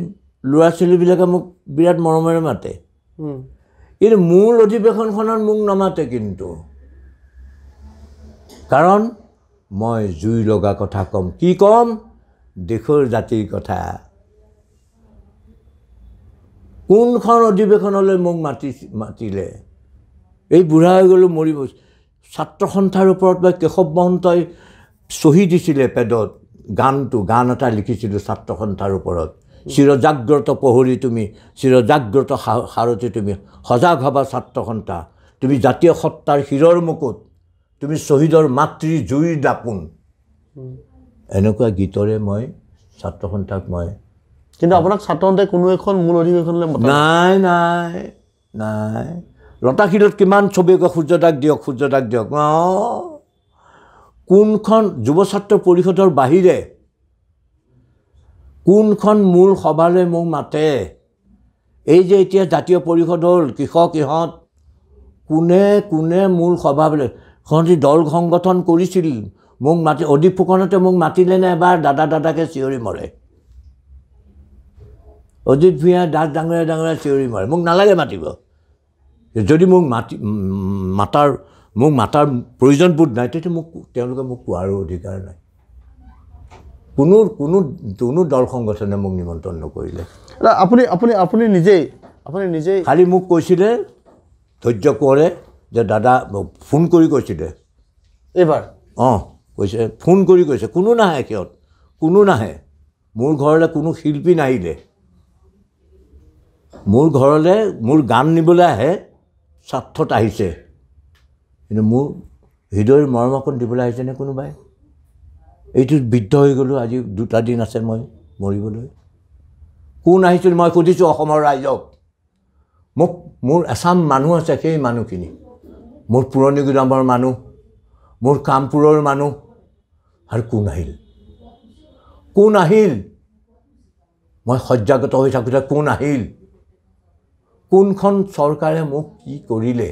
ল'ৰা ছোৱালীবিলাকে মোক বিৰাট মৰমেৰে মাতে কিন্তু মূল অধিৱেশনখনত মোক নমাতে কিন্তু কাৰণ মই জুই লগা কথা ক'ম কি ক'ম দেশৰ জাতিৰ কথা কোনখন অধিৱেশনলৈ মোক মাতি মাতিলে এই বুঢ়া হৈ গ'লোঁ মৰিব ছাত্ৰ সন্থাৰ ওপৰত বা কেশৱ মহন্তই চহী দিছিলে পেডত গানটো গান এটা লিখিছিলোঁ ছাত্ৰ সন্থাৰ ওপৰত চিৰজাগ্ৰত পহৰী তুমি চিৰজাগ্ৰত সাৰথি তুমি সজাগ হবা ছাত্ৰ সন্তা তুমি জাতীয় সত্তাৰ শিৰৰ মুকুত তুমি শ্বহীদৰ মাতৃ জুইৰ দাপোন এনেকুৱা গীতৰে মই ছাত্ৰ সন্তাক মই কিন্তু আপোনাক ছাত্ৰসন্থাই কোনো এখন মূল অধিৱেশনলৈ নাই নাই নাই লতাশিলত কিমান ছবি কয় সূৰ্যদাক দিয়ক সূৰ্যদাক দিয়ক অঁ কোনখন যুৱ ছাত্ৰ পৰিষদৰ বাহিৰে কোনখন মূল সভালৈ মোক মাতে এই যে এতিয়া জাতীয় পৰিষদ হ'ল কৃষক ইহঁত কোনে কোনে মূল সভাবিলাক সিহঁতি দল সংগঠন কৰিছিল মোক মাতি অদীপ ফুকনতে মোক মাতিলে নে এবাৰ দাদা দাদাকে চিঞৰি মৰে অজিত ভূঞা দাস ডাঙৰে ডাঙৰে চিঞৰি মৰে মোক নালাগে মাতিব যদি মোক মাতি মাতাৰ মোক মাতাৰ প্ৰয়োজনবোধ নাই তেতিয়া মোক তেওঁলোকে মোক কোৱাৰো অধিকাৰ নাই কোনো কোনো কোনো দল সংগঠনে মোক নিমন্ত্ৰণ নকৰিলে আপুনি আপুনি আপুনি নিজেই আপুনি নিজেই খালি মোক কৈছিলে ধৈৰ্য কোঁৱৰে যে দাদা ফোন কৰি কৈছিলে এইবাৰ অঁ কৈছে ফোন কৰি কৈছে কোনো নাহে সিহঁত কোনো নাহে মোৰ ঘৰলৈ কোনো শিল্পী নাহিলে মোৰ ঘৰলৈ মোৰ গান নিবলৈ আহে স্বাৰ্থত আহিছে কিন্তু মোৰ হৃদয়ৰ মৰ্মকণ দিবলৈ আহিছেনে কোনোবাই এইটোত বৃদ্ধ হৈ গ'লোঁ আজি দুটা দিন আছে মই মৰিবলৈ কোন আহিছিল মই সুধিছোঁ অসমৰ ৰাইজক মোক মোৰ এচাম মানুহ আছে সেই মানুহখিনি মোৰ পুৰণি গোদামৰ মানুহ মোৰ কামপুৰৰ মানুহ আৰু কোন আহিল কোন আহিল মই সজাগত হৈ থাকোঁতে কোন আহিল কোনখন চৰকাৰে মোক কি কৰিলে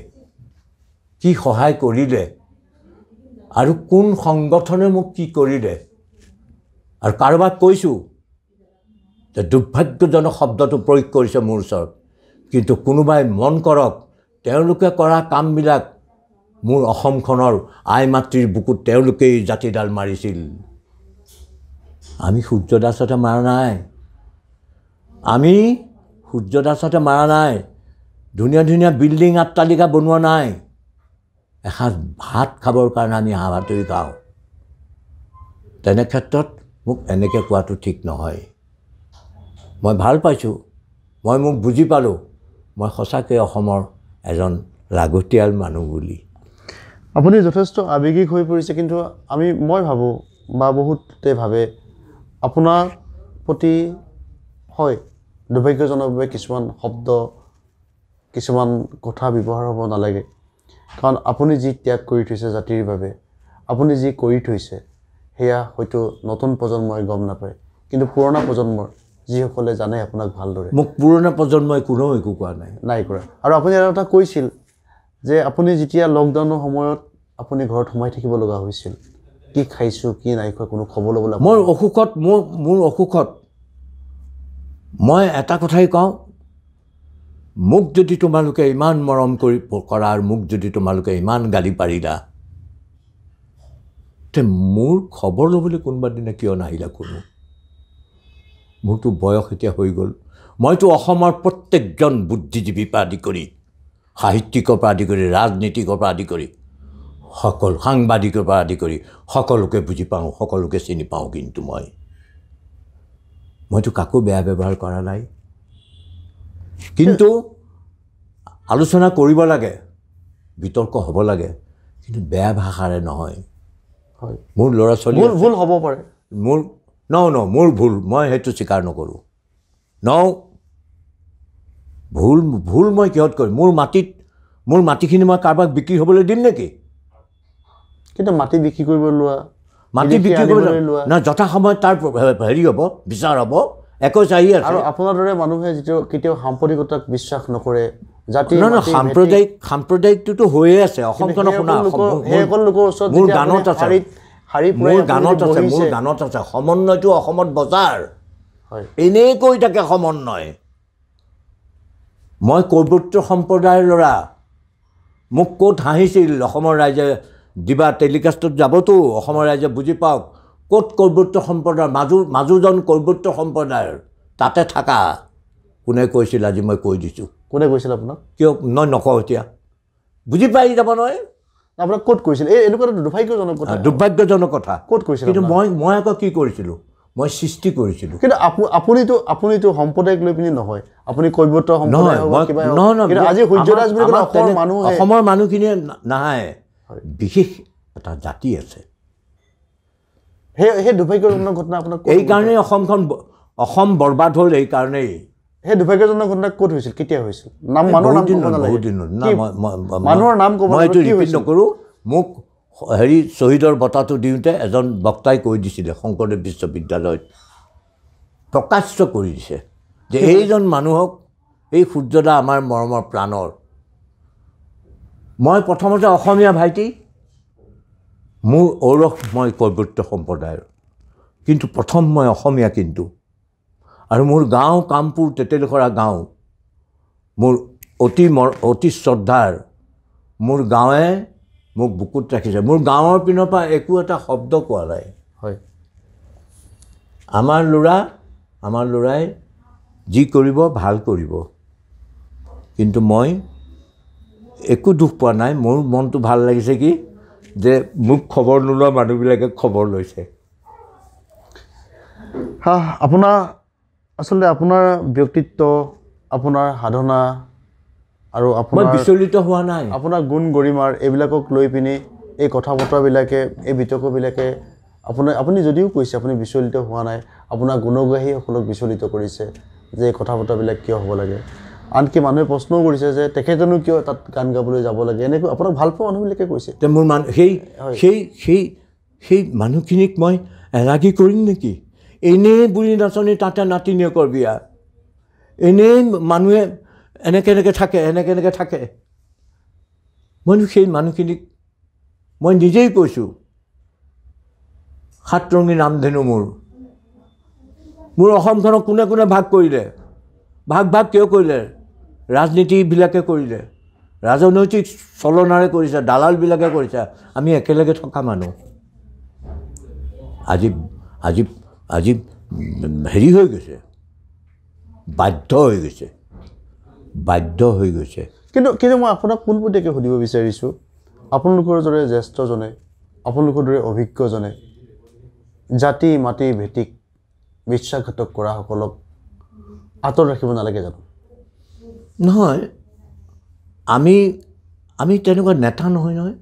কি সহায় কৰিলে আৰু কোন সংগঠনে মোক কি কৰিলে আৰু কাৰোবাক কৈছোঁ যে দুৰ্ভাগ্যজনক শব্দটো প্ৰয়োগ কৰিছে মোৰ ওচৰত কিন্তু কোনোবাই মন কৰক তেওঁলোকে কৰা কামবিলাক মোৰ অসমখনৰ আই মাতৃৰ বুকুত তেওঁলোকেই জাতিডাল মাৰিছিল আমি সূৰ্যদাসতে মাৰা নাই আমি সূৰ্যদাসতে মাৰা নাই ধুনীয়া ধুনীয়া বিল্ডিং আট্টালিকা বনোৱা নাই এসাঁজ ভাত খাবৰ কাৰণে আমি হাঁহ ভাতৰি গাওঁ তেনে ক্ষেত্ৰত মোক এনেকৈ কোৱাটো ঠিক নহয় মই ভাল পাইছোঁ মই মোক বুজি পালোঁ মই সঁচাকৈ অসমৰ এজন লাগতিয়াল মানুহ বুলি আপুনি যথেষ্ট আৱেগিক হৈ পৰিছে কিন্তু আমি মই ভাবোঁ বা বহুতে ভাবে আপোনাৰ প্ৰতি হয় দুৰ্ভাগ্যজনকভাৱে কিছুমান শব্দ কিছুমান কথা ব্যৱহাৰ হ'ব নালাগে কাৰণ আপুনি যি ত্যাগ কৰি থৈছে জাতিৰ বাবে আপুনি যি কৰি থৈছে সেয়া হয়তো নতুন প্ৰজন্মই গম নাপায় কিন্তু পুৰণা প্ৰজন্মৰ যিসকলে জানে আপোনাক ভালদৰে মোক পুৰণা প্ৰজন্মই কোনেও একো কোৱা নাই নাই কৰা আৰু আপুনি এটা কথা কৈছিল যে আপুনি যেতিয়া লকডাউনৰ সময়ত আপুনি ঘৰত সোমাই থাকিব লগা হৈছিল কি খাইছোঁ কি নাই খোৱা কোনো খবৰ ল'ব লাগে মোৰ অসুখত মোৰ মোৰ অসুখত মই এটা কথাই কওঁ মোক যদি তোমালোকে ইমান মৰম কৰি কৰাৰ মোক যদি তোমালোকে ইমান গালি পাৰিলা তে মোৰ খবৰ ল'বলৈ কোনোবাদিনা কিয় নাহিলা কোনো মোৰতো বয়স এতিয়া হৈ গ'ল মইতো অসমৰ প্ৰত্যেকজন বুদ্ধিজীৱীৰ পৰা আদি কৰি সাহিত্যিকৰ পৰা আদি কৰি ৰাজনীতিকৰ পৰা আদি কৰি সকলো সাংবাদিকৰ পৰা আদি কৰি সকলোকে বুজি পাওঁ সকলোকে চিনি পাওঁ কিন্তু মই মইতো কাকো বেয়া ব্যৱহাৰ কৰা নাই কিন্তু আলোচনা কৰিব লাগে বিতৰ্ক হ'ব লাগে কিন্তু বেয়া ভাষাৰে নহয় হয় মোৰ ল'ৰা ছোৱালী ভুল হ'ব পাৰে মোৰ ন ন মোৰ ভুল মই সেইটো স্বীকাৰ নকৰোঁ ন ভুল ভুল মই কিহত কৰিম মোৰ মাটিত মোৰ মাটিখিনি মই কাৰোবাক বিক্ৰী হ'বলৈ দিম নেকি কিন্তু মাটি বিক্ৰী কৰিব লোৱা মাটি বিক্ৰী কৰিব লোৱা নহয় যথাসময়ত তাৰ হেৰি হ'ব বিচাৰ হ'ব একৈছ আহি আছে আৰু আপোনাৰ দৰে মানুহে যিটো কেতিয়াও সাম্প্ৰদায়িকতাক বিশ্বাস নকৰে জাতি নহয় সাম্প্ৰদায়িক সাম্প্ৰদায়িকটোতো হৈয়ে আছে অসমখন শুনা সেইসকল লোকৰ ওচৰত মোৰ গানত আছে মোৰ গানত আছে মোৰ গানত আছে সমন্বয়টো অসমত বজাৰ হয় এনেকৈ থাকে সমন্বয় মই কৈবৰ্ত সম্প্ৰদায়ৰ ল'ৰা মোক ক'ত হাঁহিছিল অসমৰ ৰাইজে দিবা টেলিকাষ্টত যাবতো অসমৰ ৰাইজে বুজি পাওক ক'ত কৈবৰ্ত সম্প্ৰদায়ৰ মাজু মাজুজন কৈবৰ্ত সম্প্ৰদায়ৰ তাতে থকা কোনে কৈছিল আজি মই কৈ দিছোঁ কোনে কৈছিল আপোনাক কিয় নহয় নকওঁ এতিয়া বুজি পাই যাব নহয় আপোনাক ক'ত কৈছিল এই এনেকুৱা দুৰ্ভাগ্যজনক কথা দুৰ্ভাগ্যজনক কথা ক'ত কৈছিল কিন্তু মই মই আকৌ কি কৰিছিলোঁ মই সৃষ্টি কৰিছিলোঁ কিন্তু আপুনিতো আপুনিতো সম্প্ৰদায়ক লৈ পিনি নহয় আপুনি কৈবৰ্ত সম্প্ৰদায় অসমৰ মানুহখিনিয়ে নাহে বিশেষ এটা জাতি আছে সেই সেই দুৰ্ভাগ্যজনক ঘটনা আপোনাক এইকাৰণেই অসমখন অসম বৰবাদ হ'ল এইকাৰণেই সেই দুৰ্ভাগ্যজনক ঘটনা ক'ত হৈছিল কেতিয়া হৈছিল নাম মানুহৰ নাম ক'ব এইটো ৰিপিট নকৰোঁ মোক হেৰি শ্বহীদৰ বঁটাটো দিওঁতে এজন বক্তাই কৈ দিছিলে শংকৰদেৱ বিশ্ববিদ্যালয়ত প্ৰকাশ্য কৰি দিছে যে এইজন মানুহক এই সূৰ্যদা আমাৰ মৰমৰ প্ৰাণৰ মই প্ৰথমতে অসমীয়া ভাইটি মোৰ ঔৰস মই কৈবৰ্ত সম্প্ৰদায়ৰ কিন্তু প্ৰথম মই অসমীয়া কিন্তু আৰু মোৰ গাঁও কামপুৰ তেতেলখৰা গাঁও মোৰ অতি মৰ অতি শ্ৰদ্ধাৰ মোৰ গাঁৱে মোক বুকুত ৰাখিছে মোৰ গাঁৱৰ পিনৰ পৰা একো এটা শব্দ কোৱা নাই হয় আমাৰ ল'ৰা আমাৰ ল'ৰাই যি কৰিব ভাল কৰিব কিন্তু মই একো দুখ পোৱা নাই মোৰ মনটো ভাল লাগিছে কি যে মোক খবৰ নোলোৱা মানুহবিলাকে খবৰ লৈছে হা আপোনাৰ আচলতে আপোনাৰ ব্যক্তিত্ব আপোনাৰ সাধনা আৰু আপোনাৰ বিচলিত হোৱা নাই আপোনাৰ গুণ গৰিমাৰ এইবিলাকক লৈ পিনি এই কথা বতৰাবিলাকে এই বিতৰ্কবিলাকে আপোনাৰ আপুনি যদিও কৈছে আপুনি বিচলিত হোৱা নাই আপোনাৰ গুণগ্ৰাহীসকলক বিচলিত কৰিছে যে এই কথা বতৰাবিলাক কিয় হ'ব লাগে আনকি মানুহে প্ৰশ্নও কৰিছে যে তেখেতেনো কিয় তাত গান গাবলৈ যাব লাগে এনেকৈ আপোনাক ভাল পোৱা মানুহবিলাকে কৈছে মোৰ মানুহ সেই সেই সেই সেই মানুহখিনিক মই এলাগী কৰিম নেকি এনেই বুঢ়ী নাচনী তাতে নাতিনীয়েকৰ বিয়া এনেই মানুহে এনেকৈ এনেকৈ থাকে এনেকৈ এনেকৈ থাকে মইনো সেই মানুহখিনিক মই নিজেই কৈছোঁ সাতৰঙী নামধেনু মোৰ মোৰ অসমখনক কোনে কোনে ভাগ কৰিলে ভাগ ভাগ কিয় কৰিলে ৰাজনীতিবিলাকে কৰিলে ৰাজনৈতিক চলনাৰে কৰিছে দালালবিলাকে কৰিছে আমি একেলগে থকা মানুহ আজি আজি আজি হেৰি হৈ গৈছে বাধ্য হৈ গৈছে বাধ্য হৈ গৈছে কিন্তু কিন্তু মই আপোনাক পোনপটীয়াকৈ সুধিব বিচাৰিছোঁ আপোনালোকৰ দৰে জ্যেষ্ঠজনে আপোনালোকৰ দৰে অভিজ্ঞজনে জাতি মাটি ভেটিক বিশ্বাসঘাতক কৰাসকলক আঁতৰ ৰাখিব নালাগে জানো নহয় আমি আমি তেনেকুৱা নেতা নহয় নহয়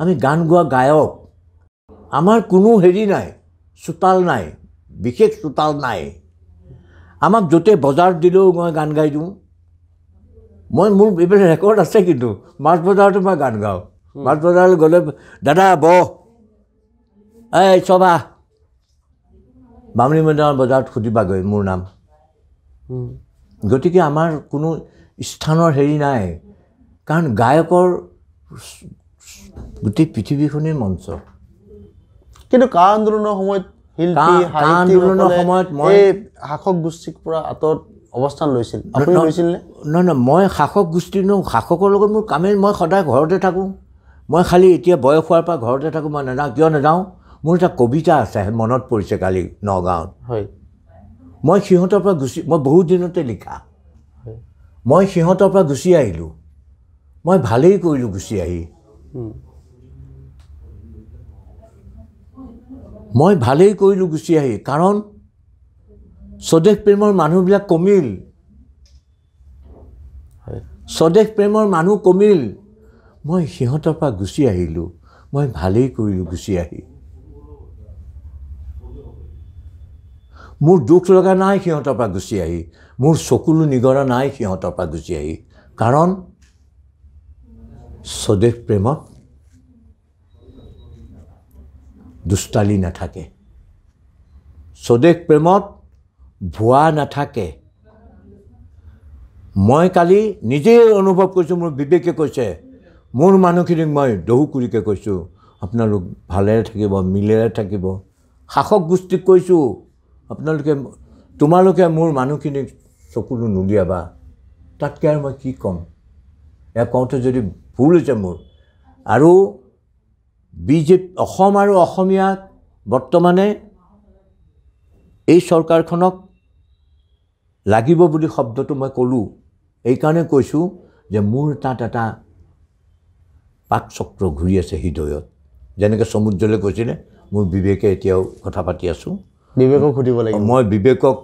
আমি গান গোৱা গায়ক আমাৰ কোনো হেৰি নাই চোতাল নাই বিশেষ চোতাল নাই আমাক য'তে বজাৰত দিলেও মই গান গাই দিওঁ মই মোৰ এইবিলাক ৰেকৰ্ড আছে কিন্তু মাছ বজাৰতো মই গান গাওঁ মাছ বজাৰলৈ গ'লে দাদা বহ এই চবা বামুণী মৈদামৰ বজাৰত সুধিবাগৈ মোৰ নাম গতিকে আমাৰ কোনো স্থানৰ হেৰি নাই কাৰণ গায়কৰ গোটেই পৃথিৱীখনেই মঞ্চ কিন্তু কা আন্দোলনৰ সময়ত আন্দোলনৰ সময়ত মই শাসক গোষ্ঠীৰ পৰা আঁতৰত অৱস্থান লৈছিল নহয় নহয় মই শাসক গোষ্ঠী নহয় শাসকৰ লগত মোৰ কামেই মই সদায় ঘৰতে থাকোঁ মই খালী এতিয়া বয়স হোৱাৰ পৰা ঘৰতে থাকোঁ মই নাযাওঁ কিয় নাযাওঁ মোৰ এটা কবিতা আছে মনত পৰিছে কালি নগাঁৱত হয় মই সিহঁতৰ পৰা গুচি মই বহুত দিনতে লিখা মই সিহঁতৰ পৰা গুচি আহিলোঁ মই ভালেই কৰিলোঁ গুচি আহি মই ভালেই কৰিলোঁ গুচি আহি কাৰণ স্বদেশ প্ৰেমৰ মানুহবিলাক কমিল স্বদেশ প্ৰেমৰ মানুহ কমিল মই সিহঁতৰ পৰা গুচি আহিলোঁ মই ভালেই কৰিলোঁ গুচি আহি মোৰ দুখ লগা নাই সিহঁতৰ পৰা গুচি আহি মোৰ চকুলো নিগৰা নাই সিহঁতৰ পৰা গুচি আহি কাৰণ স্বদেশ প্ৰেমত দুষ্টালি নাথাকে স্বদেশ প্ৰেমত ভুৱা নাথাকে মই কালি নিজেই অনুভৱ কৰিছোঁ মোৰ বিবেকে কৈছে মোৰ মানুহখিনিক মই দহুকুৰিকৈ কৈছোঁ আপোনালোক ভালেৰে থাকিব মিলেৰে থাকিব শাসক গোষ্ঠীক কৈছোঁ আপোনালোকে তোমালোকে মোৰ মানুহখিনিক চকুলো নুলিয়াবা তাতকৈ আৰু মই কি ক'ম এয়া কওঁতে যদি ভুল হৈছে মোৰ আৰু বিজেপি অসম আৰু অসমীয়াক বৰ্তমানে এই চৰকাৰখনক লাগিব বুলি শব্দটো মই ক'লোঁ এইকাৰণে কৈছোঁ যে মোৰ তাত এটা পাক চক্ৰ ঘূৰি আছে হৃদয়ত যেনেকৈ সমুদ্ৰলৈ কৈছিলে মোৰ বিবেকে এতিয়াও কথা পাতি আছোঁ বিবেকক সুধিব লাগিব মই বিবেকক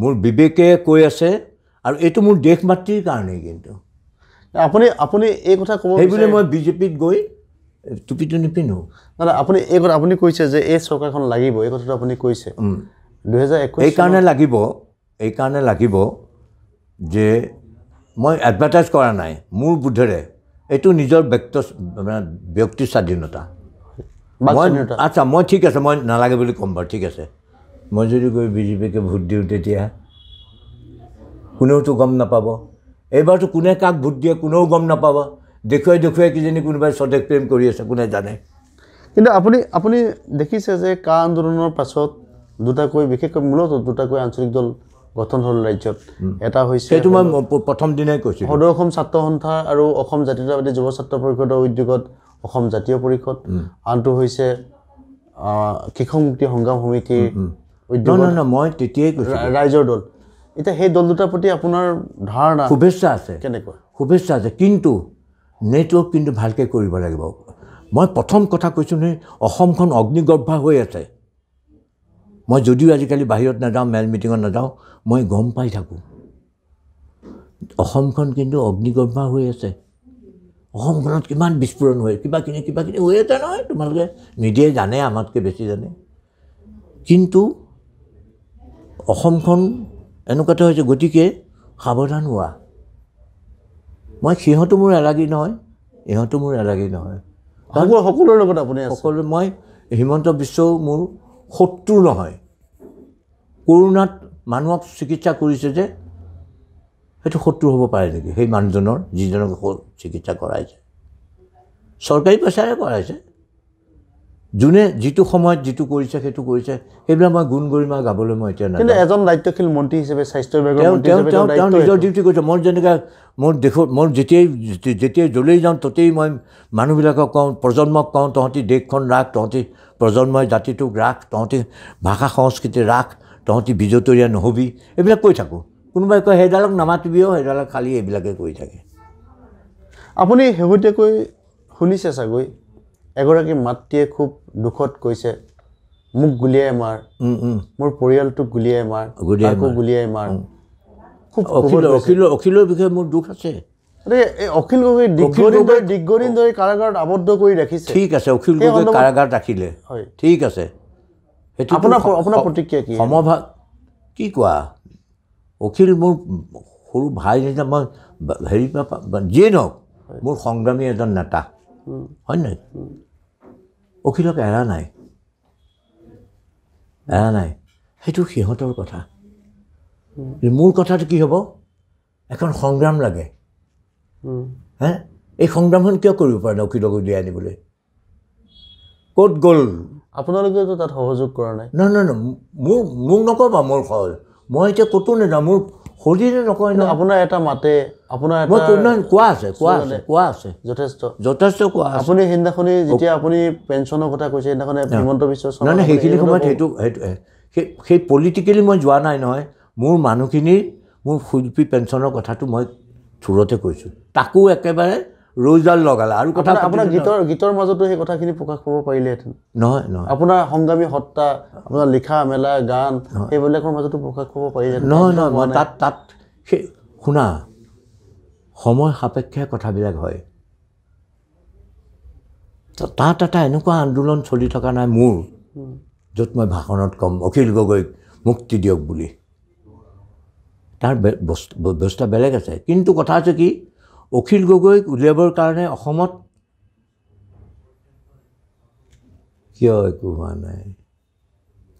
মোৰ বিবেকে কৈ আছে আৰু এইটো মোৰ দেশ মাতৃৰ কাৰণেই কিন্তু আপুনি আপুনি এই কথা ক'ব সেইবুলি মই বিজেপিত গৈ টুপিটো নিপিন্ধো দাদা আপুনি এই কথা আপুনি কৈছে যে এই চৰকাৰখন লাগিব এই কথাটো আপুনি কৈছে দুহেজাৰ একৈছ এইকাৰণে লাগিব এইকাৰণে লাগিব যে মই এডভাৰটাইজ কৰা নাই মোৰ বোধেৰে এইটো নিজৰ ব্যক্ত ব্যক্তি স্বাধীনতা আচ্ছা মই ঠিক আছে মই নালাগে বুলি ক'ম বাৰু ঠিক আছে মই যদি গৈ বিজেপিকে ভোট দিওঁ তেতিয়া কোনেওতো গম নাপাব এইবাৰতো কোনে কাক ভোট দিয়ে কোনেও গম নাপাব দেখুৱাই দেখুৱাই কিজানি কোনোবাই স্বদেশ প্ৰেম কৰি আছে কোনে জানে কিন্তু আপুনি আপুনি দেখিছে যে কা আন্দোলনৰ পাছত দুটাকৈ বিশেষকৈ মূলত দুটাকৈ আঞ্চলিক দল গঠন হ'ল ৰাজ্যত এটা হৈছে সেইটো মই প্ৰথম দিনাই কৈছোঁ সদৌ অসম ছাত্ৰ সন্থা আৰু অসম জাতীয়তাবাদী যুৱ ছাত্ৰ পৰিষদৰ উদ্যোগত অসম জাতীয় পৰিষদ আনটো হৈছে কৃষক মুক্তি সংগ্ৰাম সমিতিৰ নহয় নহয় মই তেতিয়াই কৈছোঁ ৰাইজৰ দল এতিয়া সেই দল দুটাৰ প্ৰতি আপোনাৰ ধাৰণা শুভেচ্ছা আছে কেনেকুৱা শুভেচ্ছা আছে কিন্তু নেটৱৰ্ক কিন্তু ভালকৈ কৰিব লাগিব মই প্ৰথম কথা কৈছোঁ নহয় অসমখন অগ্নিগৰ্ভা হৈ আছে মই যদিও আজিকালি বাহিৰত নাযাওঁ মেল মিটিঙত নাযাওঁ মই গম পাই থাকোঁ অসমখন কিন্তু অগ্নিগৰ্ভা হৈ আছে অসমখনত কিমান বিস্ফোৰণ হয় কিবা কিনি হৈ আছে নহয় তোমালোকে মিডিয়াই জানে আমাতকৈ বেছি জানে কিন্তু অসমখন এনেকুৱাতে হৈছে গতিকে সাৱধান হোৱা মই সিহঁতো মোৰ এলাগি নহয় ইহঁতো মোৰ এলাগি নহয় সকলোৰে লগত আপুনি সকলো মই হিমন্ত বিশ্ব মোৰ শত্ৰু নহয় কৰোণাত মানুহক চিকিৎসা কৰিছে যে সেইটো শত্ৰু হ'ব পাৰে নেকি সেই মানুহজনৰ যিজনক চিকিৎসা কৰাইছে চৰকাৰী পইচাৰে কৰাইছে যোনে যিটো সময়ত যিটো কৰিছে সেইটো কৰিছে সেইবিলাক মই গুণ গৰিমা গাবলৈ মই এতিয়া নাই এজন দায়িত্বশীল মন্ত্ৰী হিচাপে স্বাস্থ্য বিভাগৰ তেওঁ নিজৰ ডিউটি কৰিছে মই যেনেকৈ মোৰ দেশত মই যেতিয়াই যেতিয়াই য'লৈ যাওঁ ততেই মই মানুহবিলাকক কওঁ প্ৰজন্মক কওঁ তহঁতি দেশখন ৰাখ তহঁতি প্ৰজন্মই জাতিটোক ৰাখ তহঁতি ভাষা সংস্কৃতি ৰাখ তহঁতি বিজতৰীয়া নহবি এইবিলাক কৈ থাকোঁ কোনোবাই কয় সেইডালক নামাতিবি অ' সেইডালক খালী এইবিলাকে কৈ থাকে আপুনি শেহতীয়াকৈ শুনিছে চাগৈ এগৰাকী মাতৃয়ে খুব দুখত কৈছে মোক গুলিয়াই মাৰ মোৰ পৰিয়ালটোক গুলিয়াই মাৰ গুলিয়াই মাৰ অখিলৰ বিষয়ে মোৰ দুখ আছে এই অখিল গগৈ দীৰ্ঘদিন ধৰি কাৰাগাৰত আবদ্ধ কৰি ৰাখিছে ঠিক আছে অখিল কাৰাগাৰত ৰাখিলে হয় ঠিক আছে সেইটো আপোনাৰ আপোনাৰ প্ৰতিক্ৰিয়া কি সমভাগ কি কোৱা অখিল মোৰ সৰু ভাই যেতিয়া মই হেৰি যিয়ে নহওক মোৰ সংগ্ৰামী এজন নেতা হয় নহয় অখিলক এৰা নাই এৰা নাই সেইটো সিহঁতৰ কথা মোৰ কথাটো কি হ'ব এখন সংগ্ৰাম লাগে হে এই সংগ্ৰামখন কিয় কৰিব পাৰে অখিলক উলিয়াই আনিবলৈ ক'ত গ'ল আপোনালোকেতো তাত সহযোগ কৰা নাই নহয় নহয় নহয় মোক মোক নক'বা মোৰ সহযোগ মই এতিয়া ক'তো নাযাওঁ মোৰ শৰীৰে নকয় ন আপোনাৰ এটা মাতে আপোনাৰ মই কোৱা আছে কোৱা আছে কোৱা আছে যথেষ্ট যথেষ্ট কোৱা আছে আপুনি সেইদিনাখনি যেতিয়া আপুনি পেঞ্চনৰ কথা কৈছে সেইদিনাখনে হিমন্ত বিশ্ব নাই সেইখিনি সময়ত সেইটো সেইটো সেই সেই পলিটিকেলি মই যোৱা নাই নহয় মোৰ মানুহখিনিৰ মোৰ শিল্পী পেঞ্চনৰ কথাটো মই থুৰতে কৈছোঁ তাকো একেবাৰে ৰোজডাল লগালে আৰু কথা আপোনাৰ গীতৰ গীতৰ মাজতো সেই কথাখিনি প্ৰকাশ কৰিব পাৰিলেহেঁতেন নহয় নহয় আপোনাৰ সংগ্ৰামী সত্তা আপোনাৰ লিখা মেলা গান সেইবিলাকৰ মাজতো প্ৰকাশ কৰিব পাৰিলে নহয় নহয় মই তাত তাত সেই শুনা সময় সাপেক্ষে কথাবিলাক হয় তাত এটা এনেকুৱা আন্দোলন চলি থকা নাই মোৰ য'ত মই ভাষণত ক'ম অখিল গগৈক মুক্তি দিয়ক বুলি তাৰ ব্যৱস্থা বেলেগ আছে কিন্তু কথা আছে কি অখিল গগৈক উলিয়াবৰ কাৰণে অসমত কিয় একো হোৱা নাই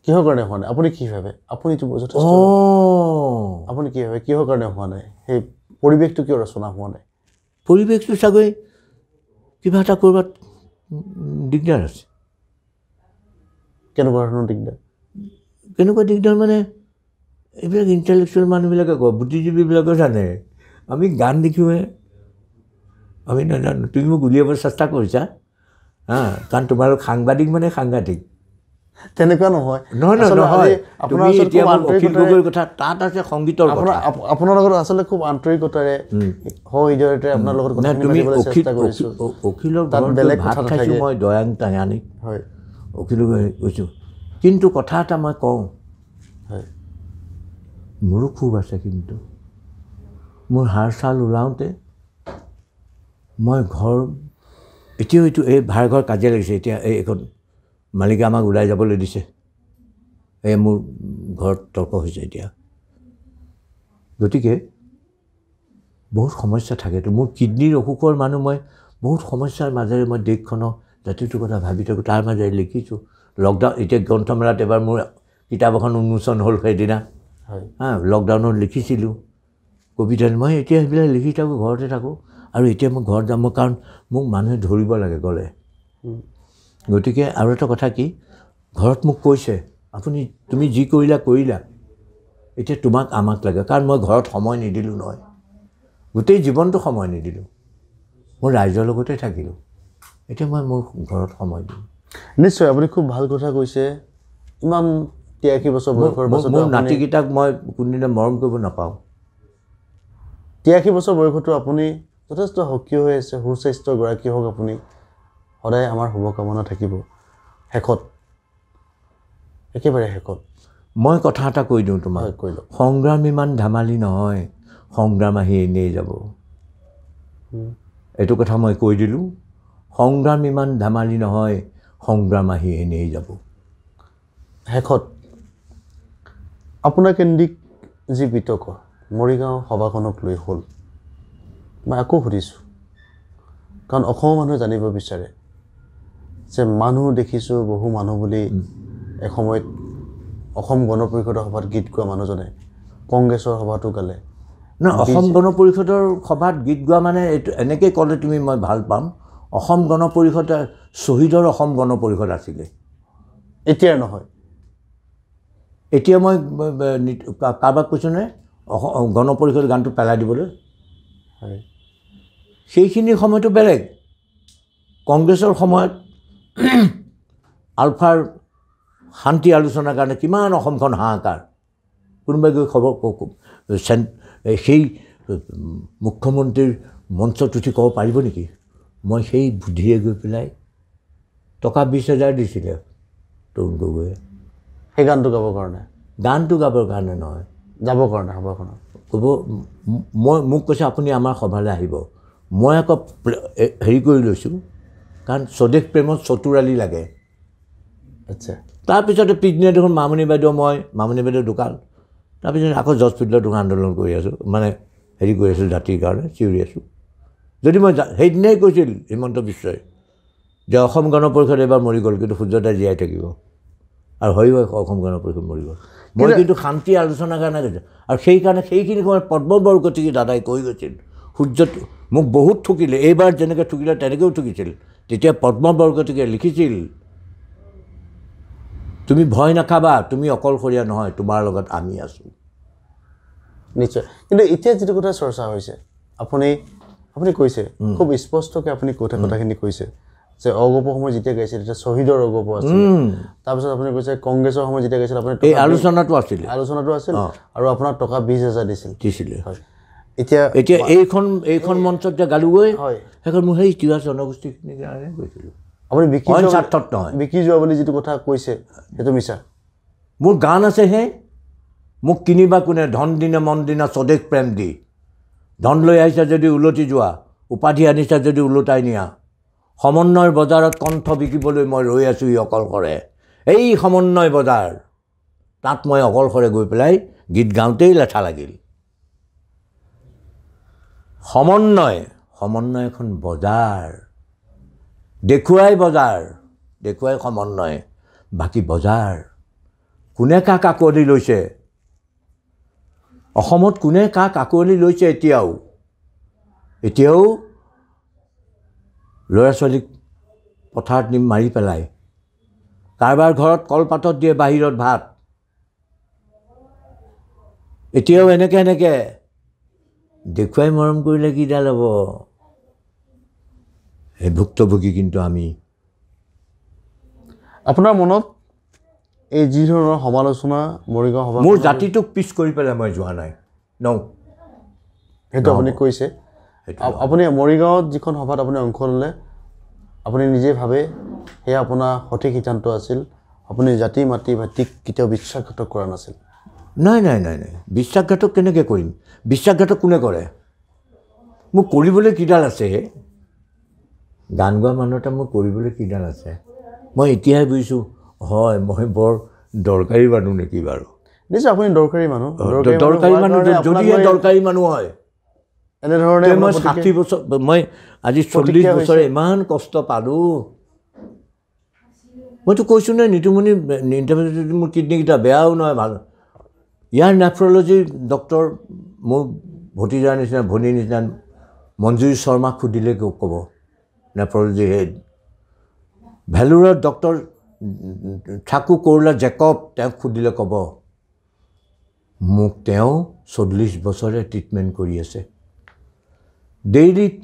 কিহৰ কাৰণে হোৱা নাই আপুনি কি ভাবে আপুনিতো অঁ আপুনি কি ভাবে কিহৰ কাৰণে হোৱা নাই সেই পৰিৱেশটো কিয় ৰচনা হোৱা নাই পৰিৱেশটো চাগৈ কিবা এটা ক'ৰবাত দিগদাৰ আছে কেনেকুৱা ধৰণৰ দিগদাৰ কেনেকুৱা দিগদাৰ মানে এইবিলাক ইণ্টেলেকচুৱেল মানুহবিলাকে কয় বুদ্ধিজীৱীবিলাকে জানে আমি গান লিখোঁহে আমি নাজানো তুমি মোক উলিয়াবলৈ চেষ্টা কৰিছা হা কাৰণ তোমাৰ সাংবাদিক মানে সাংঘাতিক তেনেকুৱা নহয় নহয় নহয় নহয় আপোনাৰ এতিয়া অখিল গগৈৰ কথা তাত আছে সংগীতৰ কথা আপোনাৰ লগত আচলতে খুব আন্তৰিকতাৰে সহৃদয়তে আপোনাৰ লগত কথা তুমি অখিলৰ ঘৰত বেলেগ ভাত খাইছোঁ মই দয়াং টাঙানিক হয় অখিল গগৈ কৈছোঁ কিন্তু কথা এটা মই কওঁ হয় মোৰো খুব আছে কিন্তু মোৰ হাৰ চাল ওলাওঁতে মই ঘৰ এতিয়াও এইটো এই ভাড়া ঘৰ কাজিয়া লাগিছে এতিয়া এই এইখন মালিকে আমাক ওলাই যাবলৈ দিছে এই মোৰ ঘৰত তৰ্ক হৈছে এতিয়া গতিকে বহুত সমস্যা থাকেতো মোৰ কিডনীৰ অসুখৰ মানুহ মই বহুত সমস্যাৰ মাজেৰে মই দেশখনৰ জাতিটোৰ কথা ভাবি থাকোঁ তাৰ মাজেৰে লিখিছোঁ লকডাউন এতিয়া গ্ৰন্থমেলাত এবাৰ মোৰ কিতাপ এখন উন্মোচন হ'ল সেইদিনা হয় হা লকডাউনত লিখিছিলোঁ কবিতা মই এতিয়া সেইবিলাক লিখি থাকোঁ ঘৰতে থাকোঁ আৰু এতিয়া মই ঘৰত যাম মই কাৰণ মোক মানুহে ধৰিব লাগে গ'লে গতিকে আৰু এটা কথা কি ঘৰত মোক কৈছে আপুনি তুমি যি কৰিলা কৰিলা এতিয়া তোমাক আমাক লাগে কাৰণ মই ঘৰত সময় নিদিলোঁ নহয় গোটেই জীৱনটো সময় নিদিলোঁ মই ৰাইজৰ লগতে থাকিলোঁ এতিয়া মই মোৰ ঘৰত সময় দিওঁ নিশ্চয় আপুনি খুব ভাল কথা কৈছে ইমান তিৰাশী বছৰ বয়সৰ পাছত মোৰ নাতিকেইটাক মই কোনোদিনে মৰম কৰিব নাপাওঁ তিৰাশী বছৰ বয়সতো আপুনি যথেষ্ট সক্ৰিয় হৈ আছে সুস্বাস্থ্যগৰাকী হওক আপুনি সদায় আমাৰ শুভকামনা থাকিব শেষত একেবাৰে শেষত মই কথা এটা কৈ দিওঁ তোমাক কৈ দিওঁ সংগ্ৰাম ইমান ধেমালি নহয় সংগ্ৰাম আহি এনেই যাব এইটো কথা মই কৈ দিলোঁ সংগ্ৰাম ইমান ধেমালি নহয় সংগ্ৰাম আহি এনেই যাব শেষত আপোনাৰ কেন্দ্ৰিক যি বিতৰ্ক মৰিগাঁও সভাখনক লৈ হ'ল মই আকৌ সুধিছোঁ কাৰণ অসমৰ মানুহে জানিব বিচাৰে যে মানুহ দেখিছোঁ বহু মানুহ বুলি এসময়ত অসম গণ পৰিষদৰ সভাত গীত গোৱা মানুহজনে কংগ্ৰেছৰ সভাতো গালে নহয় অসম গণ পৰিষদৰ সভাত গীত গোৱা মানে এইটো এনেকৈ ক'লে তুমি মই ভাল পাম অসম গণ পৰিষদ শ্বহীদৰ অসম গণ পৰিষদ আছিলে এতিয়া নহয় এতিয়া মই কাৰোবাক কৈছোঁ নে গণ পৰিষদ গানটো পেলাই দিবলৈ হয় সেইখিনি সময়টো বেলেগ কংগ্ৰেছৰ সময়ত আলফাৰ শান্তি আলোচনাৰ কাৰণে কিমান অসমখন হাহাকাৰ কোনোবাই গৈ খবৰ চেন সেই মুখ্যমন্ত্ৰীৰ মঞ্চত উঠি ক'ব পাৰিব নেকি মই সেই বুদ্ধিয়ে গৈ পেলাই টকা বিছ হেজাৰ দিছিলে তৰুণ গগৈয়ে সেই গানটো গাবৰ কাৰণে গানটো গাবৰ কাৰণে নহয় যাবৰ কাৰণে সভাখনত ক'ব মই মোক কৈছে আপুনি আমাৰ সভালৈ আহিব মই আকৌ হেৰি কৰি লৈছোঁ কাৰণ স্বদেশ প্ৰেমত চতুৰালি লাগে আচ্ছা তাৰপিছতে পিছদিনা দেখোন মামনি বাইদেউ মই মামনি বাইদেউ দোকান তাৰপিছত আকৌ হস্পিটেলত দোকান আন্দোলন কৰি আছোঁ মানে হেৰি কৰি আছোঁ জাতিৰ কাৰণে চিঞৰি আছোঁ যদি মই সেইদিনাই কৈছিল হিমন্ত বিশ্বই যে অসম গণ পৰিষদ এইবাৰ মৰি গ'ল কিন্তু সূৰ্যদাই জীয়াই থাকিব আৰু হয় অসম গণ পৰিষদ মৰি গ'ল মই কিন্তু শান্তি আলোচনাৰ কাৰণে কৈছোঁ আৰু সেইকাৰণে সেইখিনি সময়ত পদ্মবৰগতিকে দাদাই কৈ গৈছিল সূৰ্যটো মোক বহুত ঠুকিলে এইবাৰ যেনেকৈ ঠুকিলে তেনেকৈও ঠুকিছিল তেতিয়া পদ্মবৰ্গতিকে লিখিছিল তুমি ভয় নাখাবা তুমি অকলশৰীয়া নহয় তোমাৰ লগত আমি আছোঁ নিশ্চয় কিন্তু এতিয়া যিটো কথা চৰ্চা হৈছে আপুনি আপুনি কৈছে খুব স্পষ্টকৈ আপুনি কথা কথাখিনি কৈছে যে অগপ সময় যেতিয়া গাইছিল তেতিয়া শ্বহীদৰ অগপ আছিল তাৰপিছত আপুনি কৈছে কংগ্ৰেছৰ সময় যেতিয়া গাইছিল আপুনি আলোচনাটো আছিল আলোচনাটো আছিল আৰু আপোনাক টকা বিছ হাজাৰ দিছিল দিছিলে হয় এতিয়া এতিয়া এইখন এইখন মঞ্চত যে গালোগৈ সেইখন মোৰ সেই তিৱা জনগোষ্ঠীখিনিৰ কাৰণে গৈছিলোঁ আপুনি স্বাৰ্থত নহয় বিকি যোৱা বুলি যিটো কথা কৈছে সেইটো মিছা মোৰ গান আছে সেই মোক কিনিবা কোনে ধন দিনে মন দিনা স্বদেশ প্ৰেম দি ধন লৈ আহিছা যদি উলটি যোৱা উপাধি আনিছা যদি ওলোটাই নিয়া সমন্বয়ৰ বজাৰত কণ্ঠ বিকিবলৈ মই ৰৈ আছোঁ ই অকলশৰে এই সমন্বয় বজাৰ তাত মই অকলশৰে গৈ পেলাই গীত গাওঁতেই লেঠা লাগিল সমন্বয় সমন্বয় এখন বজাৰ দেখুৱাই বজাৰ দেখুৱাই সমন্বয় বাকী বজাৰ কোনে কাক আঁকোৱালি লৈছে অসমত কোনে কাক আঁকোৱালি লৈছে এতিয়াও এতিয়াও ল'ৰা ছোৱালীক পথাৰত নি মাৰি পেলাই কাৰোবাৰ ঘৰত কলপাতত দিয়ে বাহিৰত ভাত এতিয়াও এনেকৈ এনেকৈ দেখুৱাই মৰম কৰিলে কিডাল হ'ব সেই ভুক্তভোগী কিন্তু আমি আপোনাৰ মনত এই যি ধৰণৰ সমালোচনা মৰিগাঁও সভা মোৰ জাতিটোক পিছ কৰি পেলাই মই যোৱা নাই ন সেইটো আপুনি কৈছে আপুনি মৰিগাঁৱত যিখন সভাত আপুনি অংশ ল'লে আপুনি নিজে ভাবে সেয়া আপোনাৰ সঠিক সিদ্ধান্ত আছিল আপুনি জাতি মাতি ভাতিক কেতিয়াও বিশ্বাসঘাতক কৰা নাছিল নাই নাই নাই নাই বিশ্বাসঘাতক কেনেকৈ কৰিম বিশ্বাসঘাতক কোনে কৰে মোক কৰিবলৈ কিডাল আছে গান গোৱা মানুহ এটা মোক কৰিবলৈ কিডাল আছে মই এতিয়াই বুজিছোঁ হয় মই বৰ দৰকাৰী মানুহ নেকি বাৰু নিশ্চয় আপুনি দৰকাৰী মানুহ দৰকাৰী মানুহ যদিহে দৰকাৰী মানুহ হয় এনেধৰণে মই ষাঠি বছৰ মই আজি চল্লিছ বছৰে ইমান কষ্ট পালোঁ মইতো কৈছোঁ নে নিতুমণি ইণ্টাৰভিউ মোৰ কিডনীকেইটা বেয়াও নহয় ভাল ইয়াৰ নেফ্ৰলজিৰ ডক্টৰ মোৰ ভতিজাৰ নিচিনা ভনীৰ নিচিনা মঞ্জুৰী শৰ্মাক সুধিলে ক'ব নেফ্ৰলজি হেড ভেলোৰৰ ডক্টৰ ঠাকু কৰলা জেকব তেওঁক সুধিলে ক'ব মোক তেওঁ চল্লিছ বছৰে ট্ৰিটমেণ্ট কৰি আছে ডেইলিত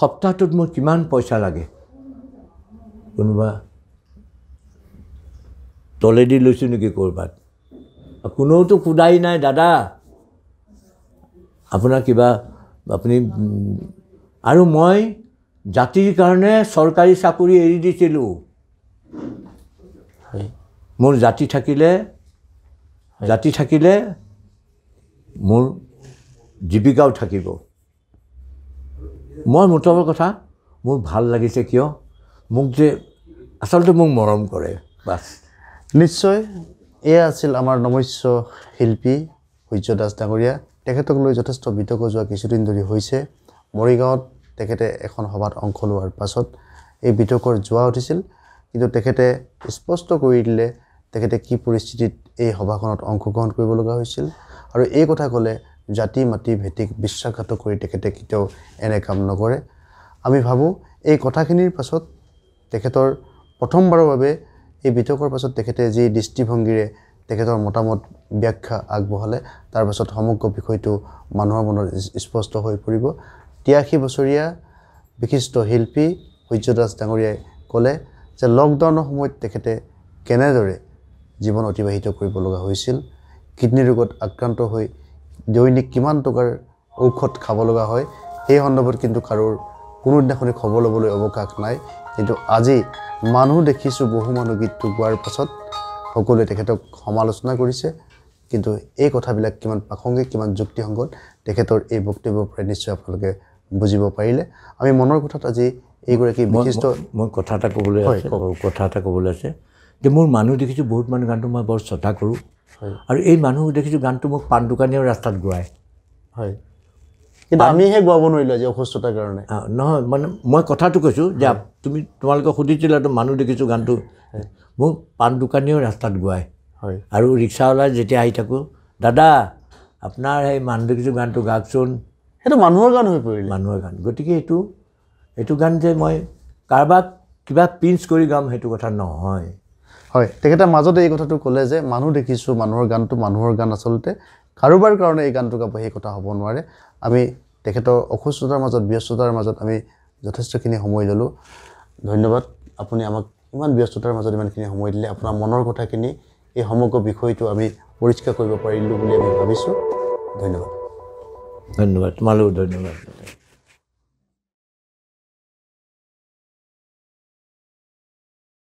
সপ্তাহটোত মোৰ কিমান পইচা লাগে কোনোবা তলেদি লৈছোঁ নেকি ক'ৰবাত কোনেওতো সোধাই নাই দাদা আপোনাৰ কিবা আপুনি আৰু মই জাতিৰ কাৰণে চৰকাৰী চাকৰি এৰি দিছিলোঁ মোৰ জাতি থাকিলে জাতি থাকিলে মোৰ জীৱিকাও থাকিব মই মুঠৰ কথা মোৰ ভাল লাগিছে কিয় মোক যে আচলতে মোক মৰম কৰে বাছ নিশ্চয় এয়া আছিল আমাৰ নমস্য শিল্পী সূৰ্য দাস ডাঙৰীয়া তেখেতক লৈ যথেষ্ট বিতৰ্ক যোৱা কিছুদিন ধৰি হৈছে মৰিগাঁৱত তেখেতে এখন সভাত অংশ লোৱাৰ পাছত এই বিতৰ্কৰ যোৱা উঠিছিল কিন্তু তেখেতে স্পষ্ট কৰি দিলে তেখেতে কি পৰিস্থিতিত এই সভাখনত অংশগ্ৰহণ কৰিব লগা হৈছিল আৰু এই কথা ক'লে জাতি মাটি ভেটিক বিশ্বাসঘাতক কৰি তেখেতে কেতিয়াও এনে কাম নকৰে আমি ভাবোঁ এই কথাখিনিৰ পাছত তেখেতৰ প্ৰথমবাৰৰ বাবে এই বৈঠকৰ পাছত তেখেতে যি দৃষ্টিভংগীৰে তেখেতৰ মতামত ব্যাখ্যা আগবঢ়ালে তাৰপাছত সমগ্ৰ বিষয়টো মানুহৰ মনত স্পষ্ট হৈ পৰিব তিৰাশী বছৰীয়া বিশিষ্ট শিল্পী সূৰ্যদাস ডাঙৰীয়াই ক'লে যে লকডাউনৰ সময়ত তেখেতে কেনেদৰে জীৱন অতিবাহিত কৰিব লগা হৈছিল কিডনী ৰোগত আক্ৰান্ত হৈ দৈনিক কিমান টকাৰ ঔষধ খাব লগা হয় সেই সন্দৰ্ভত কিন্তু কাৰো কোনোদিনাখনি খবৰ ল'বলৈ অৱকাশ নাই কিন্তু আজি মানুহ দেখিছোঁ বহু মানুহ গীতটো গোৱাৰ পাছত সকলোৱে তেখেতক সমালোচনা কৰিছে কিন্তু এই কথাবিলাক কিমান প্ৰাসংগিক কিমান যুক্তিসংগত তেখেতৰ এই বক্তব্যৰ পৰা নিশ্চয় আপোনালোকে বুজিব পাৰিলে আমি মনৰ কথাত আজি এইগৰাকী বিশিষ্ট মই কথা এটা ক'বলৈ কথা এটা ক'বলৈ আছে যে মোৰ মানুহ দেখিছোঁ বহুত মানুহ গানটো মই বৰ শ্ৰদ্ধা কৰোঁ আৰু এই মানুহ দেখিছোঁ গানটো মোক পাণ দোকানীয়ে ৰাস্তাত গোৱায় হয় কিন্তু আমিহে গোৱাব নোৱাৰিলোঁ আজি অসুস্থতাৰ কাৰণে নহয় মানে মই কথাটো কৈছোঁ যে তুমি তোমালোকে সুধিছিলাতো মানুহ দেখিছোঁ গানটো মোক পাণ দোকানীও ৰাস্তাত গোৱাই হয় আৰু ৰিক্সাৱালাই যেতিয়া আহি থাকোঁ দাদা আপোনাৰ সেই মানুহ দেখিছোঁ গানটো গাওকচোন সেইটো মানুহৰ গান হৈ পৰিল মানুহৰ গান গতিকে এইটো এইটো গান যে মই কাৰোবাক কিবা পিঞ্চ কৰি গাম সেইটো কথা নহয় হয় তেখেতে মাজতে এই কথাটো ক'লে যে মানুহ দেখিছোঁ মানুহৰ গানটো মানুহৰ গান আচলতে কাৰোবাৰ কাৰণে এই গানটো গাব সেই কথা হ'ব নোৱাৰে আমি তেখেতৰ অসুস্থতাৰ মাজত ব্যস্ততাৰ মাজত আমি যথেষ্টখিনি সময় ল'লোঁ ধন্যবাদ আপুনি আমাক ইমান ব্যস্ততাৰ মাজত ইমানখিনি সময় দিলে আপোনাৰ মনৰ কথাখিনি এই সমগ্ৰ বিষয়টো আমি পৰিষ্কাৰ কৰিব পাৰিলোঁ বুলি আমি ভাবিছোঁ ধন্যবাদ ধন্যবাদ তোমালোকো ধন্যবাদ